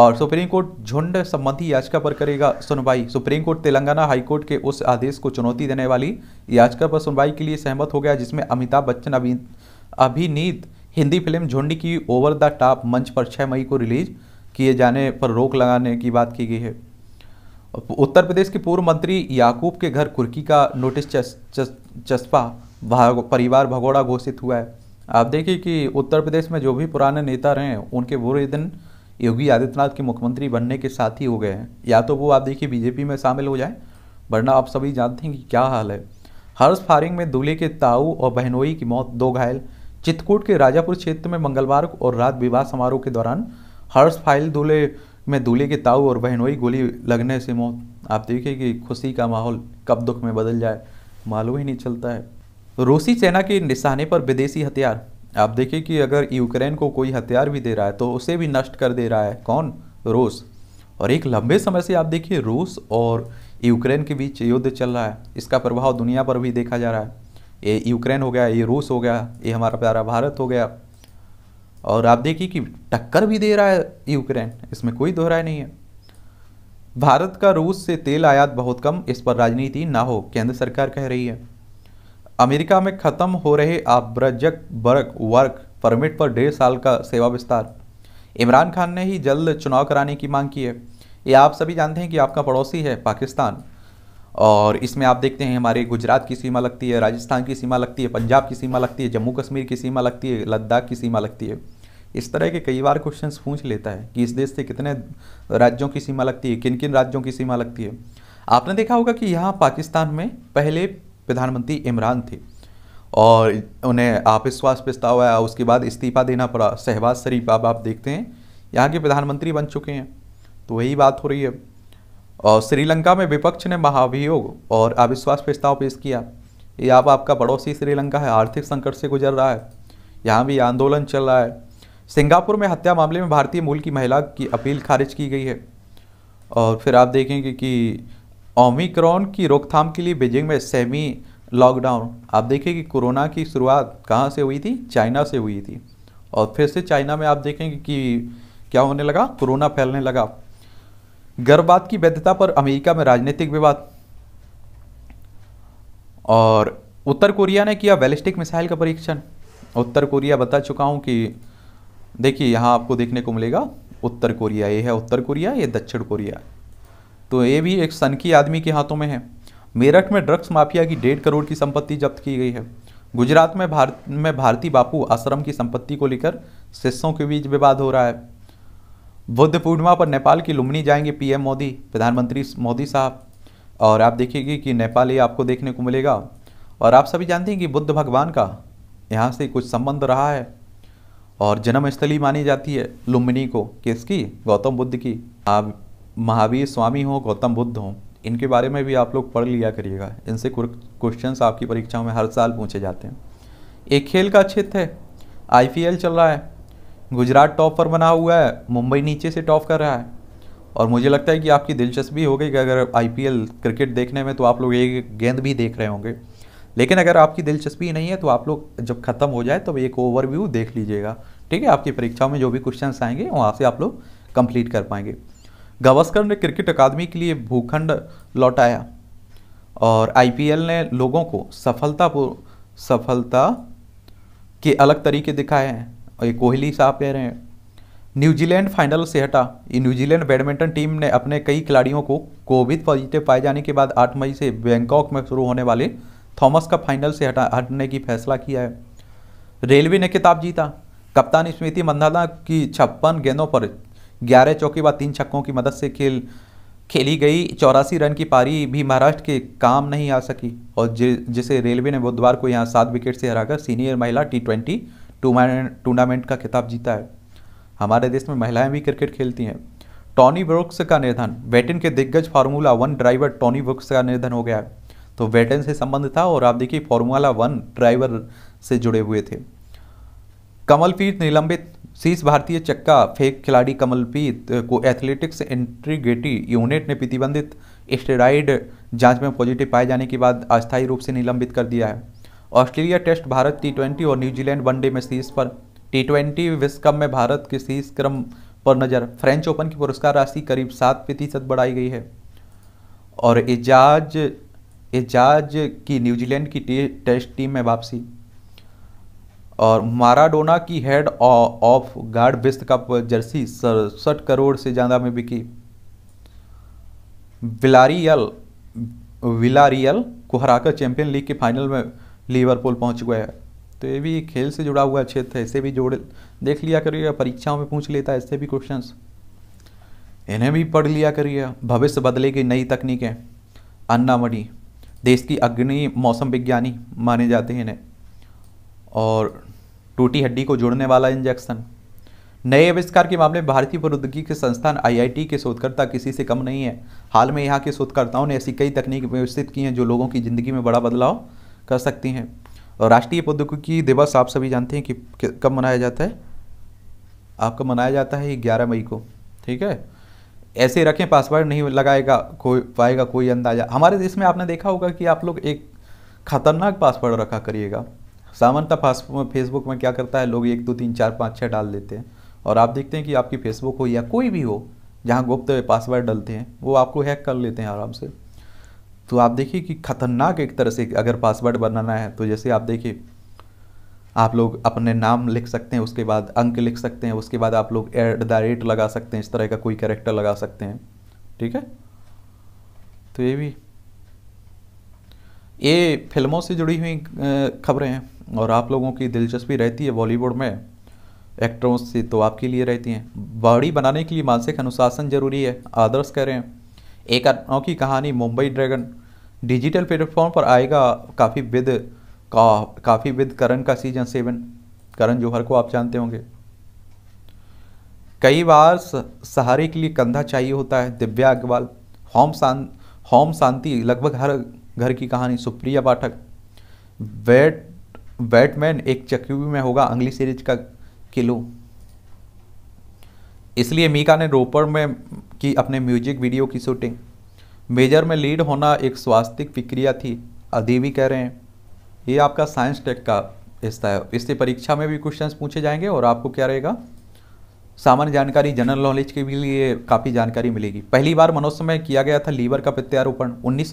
और सुप्रीम कोर्ट झुंड संबंधी याचिका पर करेगा सुनवाई Supreme Court Telangana High Court के उस आदेश को चुनौती देने वाली याचिका पर सुनवाई के लिए सहमत हो गया जिसमें अमिताभ बच्चन अभी अभिनीत हिंदी फिल्म झोंडी की ओवर द टॉप मंच पर 6 मई को रिलीज किए जाने पर रोक लगाने की बात की गई है उत्तर प्रदेश के पूर्व मंत्री याकूब के घर कुर्की का नोटिस चस्पा परिवार भगोड़ा घोषित हुआ है आप देखिए कि उत्तर प्रदेश में जो भी पुराने नेता रहे हैं उनके बुरे दिन योगी आदित्यनाथ के मुख्यमंत्री बनने के साथ ही हो गए हैं या तो वो आप देखिए बीजेपी में शामिल हो जाए वरना आप सभी जानते हैं कि क्या हाल है हर्ष फायरिंग में दूल्हे के ताऊ और बहनोई की मौत दो घायल चित्रकूट के राजापुर क्षेत्र में मंगलवार और रात विवाह समारोह के दौरान हर्ष फाइल दूल्हे में दूल्हे के ताऊ और बहनोई गोली लगने से मौत आप देखिए कि खुशी का माहौल कब दुख में बदल जाए मालूम ही नहीं चलता है रूसी सेना के निशाने पर विदेशी हथियार आप देखिए कि अगर यूक्रेन को कोई हथियार भी दे रहा है तो उसे भी नष्ट कर दे रहा है कौन रूस और एक लंबे समय से आप देखिए रूस और यूक्रेन के बीच युद्ध चल रहा है इसका प्रभाव दुनिया पर भी देखा जा रहा है ये यूक्रेन हो गया ये रूस हो गया ये हमारा प्यारा भारत हो गया और आप देखिए कि टक्कर भी दे रहा है यूक्रेन इसमें कोई दोहराई नहीं है भारत का रूस से तेल आयात बहुत कम इस पर राजनीति ना हो केंद्र सरकार कह रही है अमेरिका में ख़त्म हो रहे आब्रजक वर्क वर्क परमिट पर डेढ़ साल का सेवा विस्तार इमरान खान ने ही जल्द चुनाव कराने की मांग की है ये आप सभी जानते हैं कि आपका पड़ोसी है पाकिस्तान और इसमें आप देखते हैं हमारे गुजरात की सीमा लगती है राजस्थान की सीमा लगती है पंजाब की सीमा लगती है जम्मू कश्मीर की सीमा लगती है लद्दाख की सीमा लगती है इस तरह के कई बार क्वेश्चन पूछ लेता है कि इस देश से कितने राज्यों की सीमा लगती है किन किन राज्यों की सीमा लगती है आपने देखा होगा कि यहाँ पाकिस्तान में पहले प्रधानमंत्री इमरान थे और उन्हें आप विश्वास पिस्ता हुआ उसके बाद इस्तीफा देना पड़ा शहबाज शरीफ अब आप देखते हैं यहाँ के प्रधानमंत्री बन चुके हैं तो वही बात हो रही है और श्रीलंका में विपक्ष ने महाभियोग और अविश्वास प्रस्ताव पेश किया ये आप आपका पड़ोसी श्रीलंका है आर्थिक संकट से गुजर रहा है यहाँ भी आंदोलन चल रहा है सिंगापुर में हत्या मामले में भारतीय मूल की महिला की अपील खारिज की गई है और फिर आप देखेंगे कि ओमिक्रॉन की रोकथाम के लिए बीजिंग में सेमी लॉकडाउन आप देखें कि कोरोना की शुरुआत कहाँ से हुई थी चाइना से हुई थी और फिर से चाइना में आप देखेंगे कि क्या होने लगा कोरोना फैलने लगा गर्भपात की वैधता पर अमेरिका में राजनीतिक विवाद और उत्तर कोरिया ने किया बैलिस्टिक मिसाइल का परीक्षण उत्तर कोरिया बता चुका हूं कि देखिए यहाँ आपको देखने को मिलेगा उत्तर कोरिया ये है उत्तर कोरिया ये दक्षिण कोरिया तो ये भी एक सनकी आदमी के हाथों में है मेरठ में ड्रग्स माफिया की डेढ़ करोड़ की संपत्ति जब्त की गई है गुजरात में भारत में भारतीय बापू आश्रम की संपत्ति को लेकर शिष्यों के बीच विवाद हो रहा है बुद्ध पूर्णिमा पर नेपाल की लुम्बनी जाएंगे पीएम मोदी प्रधानमंत्री मोदी साहब और आप देखिएगी कि नेपाल आपको देखने को मिलेगा और आप सभी जानते हैं कि बुद्ध भगवान का यहाँ से कुछ संबंध रहा है और जन्मस्थली मानी जाती है लुम्बिनी को किसकी गौतम बुद्ध की आप महावीर स्वामी हो गौतम बुद्ध हों इनके बारे में भी आप लोग पढ़ लिया करिएगा इनसे क्वेश्चंस आपकी परीक्षाओं में हर साल पूछे जाते हैं एक खेल का क्षेत्र है आईपीएल चल रहा है गुजरात टॉप पर बना हुआ है मुंबई नीचे से टॉप कर रहा है और मुझे लगता है कि आपकी दिलचस्पी हो गई कि अगर आईपीएल क्रिकेट देखने में तो आप लोग एक गेंद भी देख रहे होंगे लेकिन अगर आपकी दिलचस्पी नहीं है तो आप लोग जब ख़त्म हो जाए तब तो एक ओवरव्यू देख लीजिएगा ठीक है आपकी परीक्षा में जो भी क्वेश्चन आएंगे वहाँ से आप लोग कंप्लीट कर पाएंगे गवस्कर ने क्रिकेट अकादमी के लिए भूखंड लौटाया और आई ने लोगों को सफलता सफलता के अलग तरीके दिखाए हैं और ये कोहली साहब कह रहे हैं न्यूजीलैंड फाइनल से हटा ये न्यूजीलैंड बैडमिंटन टीम ने अपने कई खिलाड़ियों को कोविड पॉजिटिव पाए जाने के बाद 8 मई से बैंकॉक में शुरू होने वाले थॉमस का फाइनल से हटा हटने की फैसला किया है रेलवे ने किताब जीता कप्तान स्मृति मंदाना की छप्पन गेंदों पर ग्यारह चौके व तीन छक्कों की मदद से खेल खेली गई चौरासी रन की पारी भी महाराष्ट्र के काम नहीं आ सकी और जिसे रेलवे ने बुधवार को यहाँ सात विकेट से हराकर सीनियर महिला टी ट्वेंटी टूर्नामेंट का खिताब जीता है हमारे देश में महिलाएं भी क्रिकेट खेलती हैं टॉनी ब्रुक्स का निधन वेटन के दिग्गज Formula One driver Tony Brooks का निधन हो गया है तो वेटन से संबंध था और आप देखिए फार्मूला वन ड्राइवर से जुड़े हुए थे कमलप्रीत निलंबित शीर्ष भारतीय चक्का फेक खिलाड़ी कमलप्रीत को एथलेटिक्स इंट्रीगेटी यूनिट ने प्रतिबंधित स्टेराइड जांच में पॉजिटिव पाए जाने के बाद अस्थायी रूप से निलंबित कर दिया है Australia test Bharat T twenty और न्यूजीलैंड वनडे में सीरीज पर टी ट्वेंटी विश्व कप में भारत के शीर्ष क्रम पर नज़र फ्रेंच ओपन की पुरस्कार राशि करीब सात प्रतिशत बढ़ाई गई है और एजाज एजाज की न्यूजीलैंड की टे, टेस्ट टीम में वापसी और माराडोना की हेड ऑफ गार्ड विश्व कप जर्सी सड़सठ करोड़ से ज़्यादा में बिकी विलारियल विलारियल को हराकर चैंपियन लीग के फाइनल में लिवरपूल पहुंच गए तो ये भी खेल से जुड़ा हुआ क्षेत्र है इसे भी जोड़ देख लिया करिएगा परीक्षाओं में पूछ लेता है इससे भी क्वेश्चन इन्हें भी पढ़ लिया करिएगा भविष्य बदले की नई तकनीकें अन्नामणि देश की अग्नि मौसम विज्ञानी माने जाते हैं इन्हें और टूटी हड्डी को जोड़ने वाला इंजेक्शन नए आविष्कार के मामले में भारतीय प्रौद्योगिकी के संस्थान आईआईटी के शोधकर्ता किसी से कम नहीं है हाल में यहाँ के शोधकर्ताओं ने ऐसी कई तकनीक विकसित की हैं जो लोगों की जिंदगी में बड़ा बदलाव कर सकती हैं और राष्ट्रीय प्रौद्योगिकी दिवस आप सभी जानते हैं कि कब मनाया जाता है आपका मनाया जाता है ग्यारह मई को ठीक है ऐसे रखें पासवर्ड नहीं लगाएगा कोई पाएगा कोई अंदाजा हमारे देश में आपने देखा होगा कि आप लोग एक खतरनाक पासवर्ड रखा करिएगा सामान्यतः में फेसबुक में क्या करता है लोग एक दो तीन चार पाँच छः डाल देते हैं और आप देखते हैं कि आपकी फेसबुक हो या कोई भी हो जहाँ गुप्त पासवर्ड डलते हैं वो आपको हैक कर लेते हैं आराम से तो आप देखिए कि खतरनाक एक तरह से अगर पासवर्ड बनाना है तो जैसे आप देखिए आप लोग अपने नाम लिख सकते हैं उसके बाद अंक लिख सकते हैं उसके बाद आप लोग एट द रेट लगा सकते हैं इस तरह का कोई कैरेक्टर लगा सकते हैं ठीक है तो ये भी ये फिल्मों से जुड़ी हुई खबरें हैं और आप लोगों की दिलचस्पी रहती है बॉलीवुड में एक्टरों से तो आपके लिए रहती हैं बॉडी बनाने के लिए मानसिक अनुशासन जरूरी है आदर्श कह रहे हैं एक अनोखी कहानी मुंबई ड्रैगन डिजिटल प्लेटफॉर्म पर आएगा काफ़ी विद का, काफ़ी विद करण का सीजन सेवन करण जौहर को आप जानते होंगे कई बार सहारे के लिए कंधा चाहिए होता है दिव्या अग्रवाल होम शां होम शांति लगभग हर घर की कहानी सुप्रिया पाठक बैट बैटमैन एक चक्यू में होगा अंग्ली सीरीज का किलो इसलिए मीका ने रोपर में की अपने म्यूजिक वीडियो की शूटिंग मेजर में लीड होना एक स्वास्थ्य प्रक्रिया थी भी कह रहे हैं ये आपका साइंस टेक का हिस्सा है इससे परीक्षा में भी क्वेश्चन पूछे जाएंगे और आपको क्या रहेगा सामान्य जानकारी जनरल नॉलेज के भी लिए काफ़ी जानकारी मिलेगी पहली बार मनुष्य में किया गया था लीवर का प्रत्यारोपण उन्नीस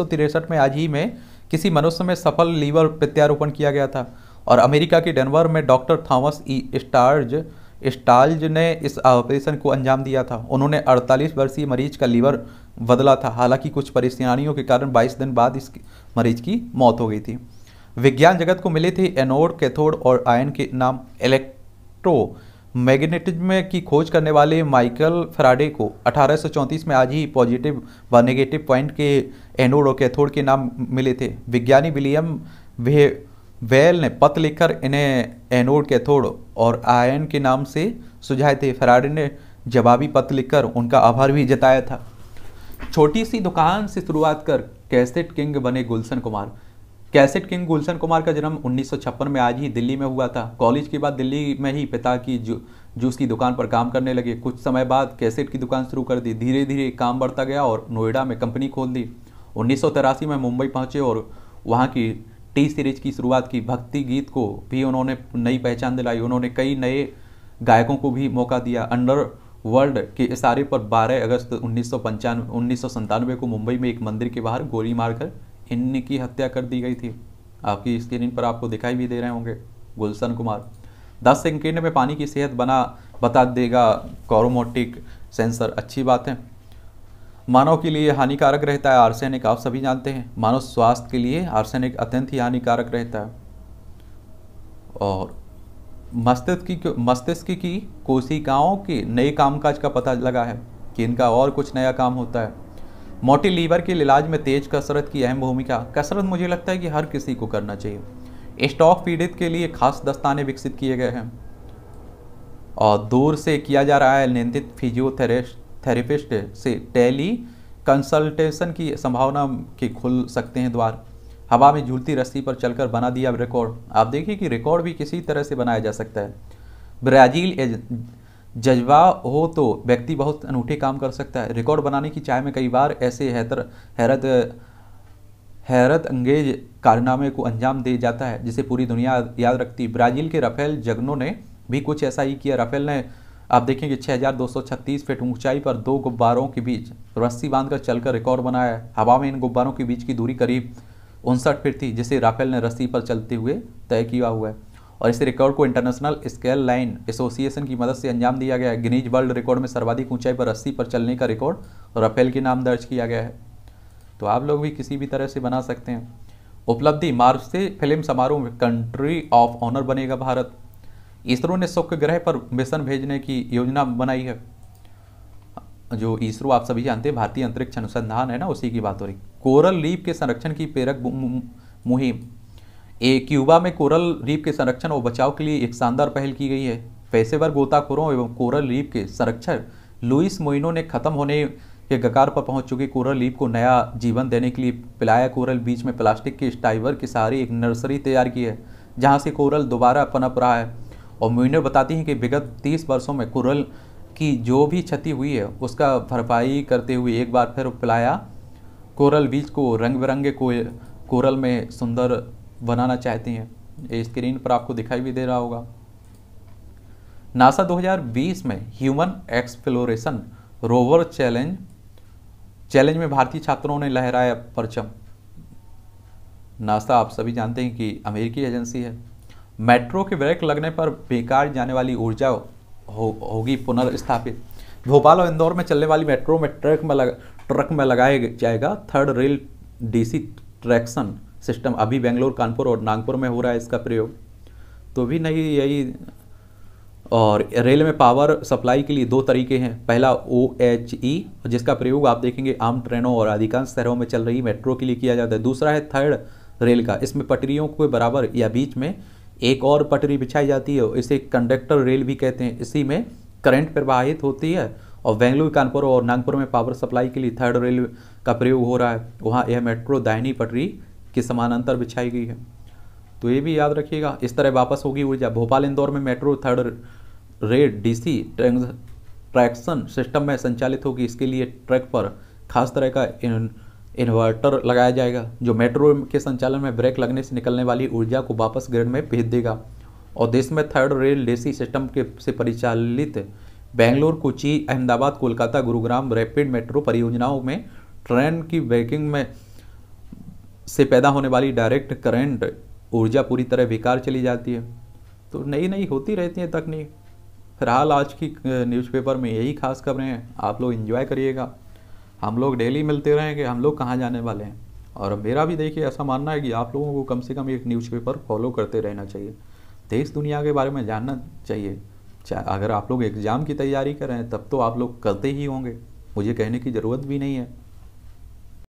में आज ही में किसी मनुष्य में सफल लीवर प्रत्यारोपण किया गया था और अमेरिका के डेनवर में doctor Thomas E Starzl Starzl ने इस ऑपरेशन को अंजाम दिया था उन्होंने 48 वर्षीय मरीज का लीवर बदला था हालांकि कुछ परेशानियों के कारण 22 दिन बाद इस मरीज की मौत हो गई थी विज्ञान जगत को मिले थे एनोड कैथोड और आयन के नाम इलेक्ट्रो मैग्नेटिज्म की खोज करने वाले माइकल फ्राडे को 1834 में आज ही पॉजिटिव व नेगेटिव पॉइंट के एनोड और कैथोड के नाम मिले थे विज्ञानी विलियम वे वेल ने पत लिखकर इन्हें एनोड कैथोड और आयन के नाम से सुझाए थे फराडे ने जवाबी पत्र लिखकर उनका आभार भी जताया था छोटी सी दुकान से शुरुआत कर कैसेट किंग बने गुलशन कुमार कैसेट किंग गुलशन कुमार का जन्म 1956 में आज ही दिल्ली में हुआ था कॉलेज के बाद दिल्ली में ही पिता की जू जूस की दुकान पर काम करने लगे कुछ समय बाद कैसेट की दुकान शुरू कर दी धीरे धीरे काम बढ़ता गया और नोएडा में कंपनी खोल दी उन्नीस में मुंबई पहुंचे और वहाँ की टी सीरीज की शुरुआत की भक्ति गीत को भी उन्होंने नई पहचान दिलाई उन्होंने कई नए गायकों को भी मौका दिया अंडर वर्ल्ड के इशारे पर 12 अगस्त उन्नीस सौ को मुंबई में एक मंदिर के बाहर गोली मारकर इनकी हत्या कर दी गई थी आपकी स्क्रीन पर आपको दिखाई भी दे रहे होंगे गुलशन कुमार दस सेकेंड में पानी की सेहत बना बता देगा कॉरोमोटिक सेंसर अच्छी बात है मानव के लिए हानिकारक रहता है आर्सेनिक आप सभी जानते हैं मानव स्वास्थ्य के लिए आर्सेनिक अत्यंत ही हानिकारक रहता है और मस्तिष्क की मस्तिष्क की कोशिकाओं के नए कामकाज का पता लगा है कि इनका और कुछ नया काम होता है मोटी लीवर के इलाज में तेज कसरत की अहम भूमिका कसरत मुझे लगता है कि हर किसी को करना चाहिए स्टॉक पीड़ित के लिए खास दस्ताने विकसित किए गए हैं और दूर से किया जा रहा है नियंत्रित फिजियोथेरेस्ट थेरेपिस्ट से टेली कंसल्टेशन की संभावना के खुल सकते हैं द्वार हवा में झूलती रस्सी पर चलकर बना दिया रिकॉर्ड आप देखिए कि रिकॉर्ड भी किसी तरह से बनाया जा सकता है ब्राज़ील जज्बा हो तो व्यक्ति बहुत अनूठे काम कर सकता है रिकॉर्ड बनाने की चाय में कई बार ऐसे हैतर हैरत हैरत अंगेज कारनामे को अंजाम दे जाता है जिसे पूरी दुनिया याद रखती ब्राज़ील के राफेल जगनों ने भी कुछ ऐसा ही किया राफेल ने आप देखेंगे 6,236 फीट ऊंचाई पर दो गुब्बारों के बीच रस्सी बांधकर चलकर रिकॉर्ड बनाया है हवा में इन गुब्बारों के बीच की दूरी करीब उनसठ फीट थी जिसे राफेल ने रस्सी पर चलते हुए तय किया हुआ है और इस रिकॉर्ड को इंटरनेशनल स्केल लाइन एसोसिएशन की मदद से अंजाम दिया गया है गिनीज वर्ल्ड रिकॉर्ड में सर्वाधिक ऊंचाई पर रस्सी पर चलने का रिकॉर्ड राफेल के नाम दर्ज किया गया है तो आप लोग भी किसी भी तरह से बना सकते हैं उपलब्धि मार्च से फिल्म समारोह में कंट्री ऑफ ऑनर बनेगा भारत इसरो ने शुक्र ग्रह पर मिशन भेजने की योजना बनाई है जो इसरो आप सभी जानते हैं भारतीय अंतरिक्ष अनुसंधान है ना उसी की बात हो रही कोरल रीप के संरक्षण की प्रेरक मुहिम ए क्यूबा में कोरल रीप के संरक्षण और बचाव के लिए एक शानदार पहल की गई है पैसेवर गोताखोरों एवं कोरल रीप के संरक्षक लुइस मोइनो ने खत्म होने के गकार पर पहुंच चुकी कोरल रीप को नया जीवन देने के लिए पिलाया कोरल बीच में प्लास्टिक के स्टाइवर के सहारे एक नर्सरी तैयार की है जहाँ से कोरल दोबारा पनप रहा है और मोइनर बताती हैं कि विगत तीस वर्षों में कुरल की जो भी क्षति हुई है उसका भरपाई करते हुए एक बार फिर पिलाया कोरल बीज को रंग बिरंगे को कोरल में सुंदर बनाना चाहती हैं स्क्रीन पर आपको दिखाई भी दे रहा होगा नासा 2020 में human exploration rover challenge challenge में भारतीय छात्रों ने लहराया परचम नासा आप सभी जानते हैं कि अमेरिकी एजेंसी है मेट्रो के ब्रेक लगने पर बेकार जाने वाली ऊर्जा हो, होगी पुनर्स्थापित भोपाल और इंदौर में चलने वाली मेट्रो में ट्रक में लग, ट्रक में लगाया जाएगा third rail DC traction system अभी बेंगलोर कानपुर और नागपुर में हो रहा है इसका प्रयोग तो भी नहीं यही और रेल में पावर सप्लाई के लिए दो तरीके हैं पहला ओ एच ई जिसका प्रयोग आप देखेंगे आम ट्रेनों और अधिकांश शहरों में चल रही मेट्रो के लिए किया जाता है दूसरा है थर्ड रेल का इसमें पटरियों के बराबर या बीच में एक और पटरी बिछाई जाती है इसे कंडक्टर रेल भी कहते हैं इसी में करंट प्रवाहित होती है और बेंगलुरु कानपुर और नागपुर में पावर सप्लाई के लिए थर्ड रेल का प्रयोग हो रहा है वहाँ यह मेट्रो दाहिनी पटरी के समानांतर बिछाई गई है तो ये भी याद रखिएगा इस तरह वापस होगी ऊर्जा भोपाल इंदौर में metro third rail DC traction system में संचालित होगी इसके लिए ट्रैक पर खास तरह का इन्वर्टर लगाया जाएगा जो मेट्रो के संचालन में ब्रेक लगने से निकलने वाली ऊर्जा को वापस ग्रिड में भेज देगा और देश में थर्ड रेल रेसी सिस्टम के से परिचालित बेंगलोर कोची अहमदाबाद कोलकाता गुरुग्राम रैपिड मेट्रो परियोजनाओं में ट्रेन की ब्रेकिंग में से पैदा होने वाली डायरेक्ट करंट ऊर्जा पूरी तरह बेकार चली जाती है तो नई नई होती रहती है तकनीक फिलहाल आज की न्यूज़पेपर में यही खास खबरें हैं आप लोग इन्जॉय करिएगा हम लोग डेली मिलते रहें कि हम लोग कहाँ जाने वाले हैं और मेरा भी देखिए ऐसा मानना है कि आप लोगों को कम से कम एक न्यूज़पेपर फॉलो करते रहना चाहिए देश दुनिया के बारे में जानना चाहिए चाहे अगर आप लोग एग्ज़ाम की तैयारी कर रहे हैं तब तो आप लोग करते ही होंगे मुझे कहने की ज़रूरत भी नहीं है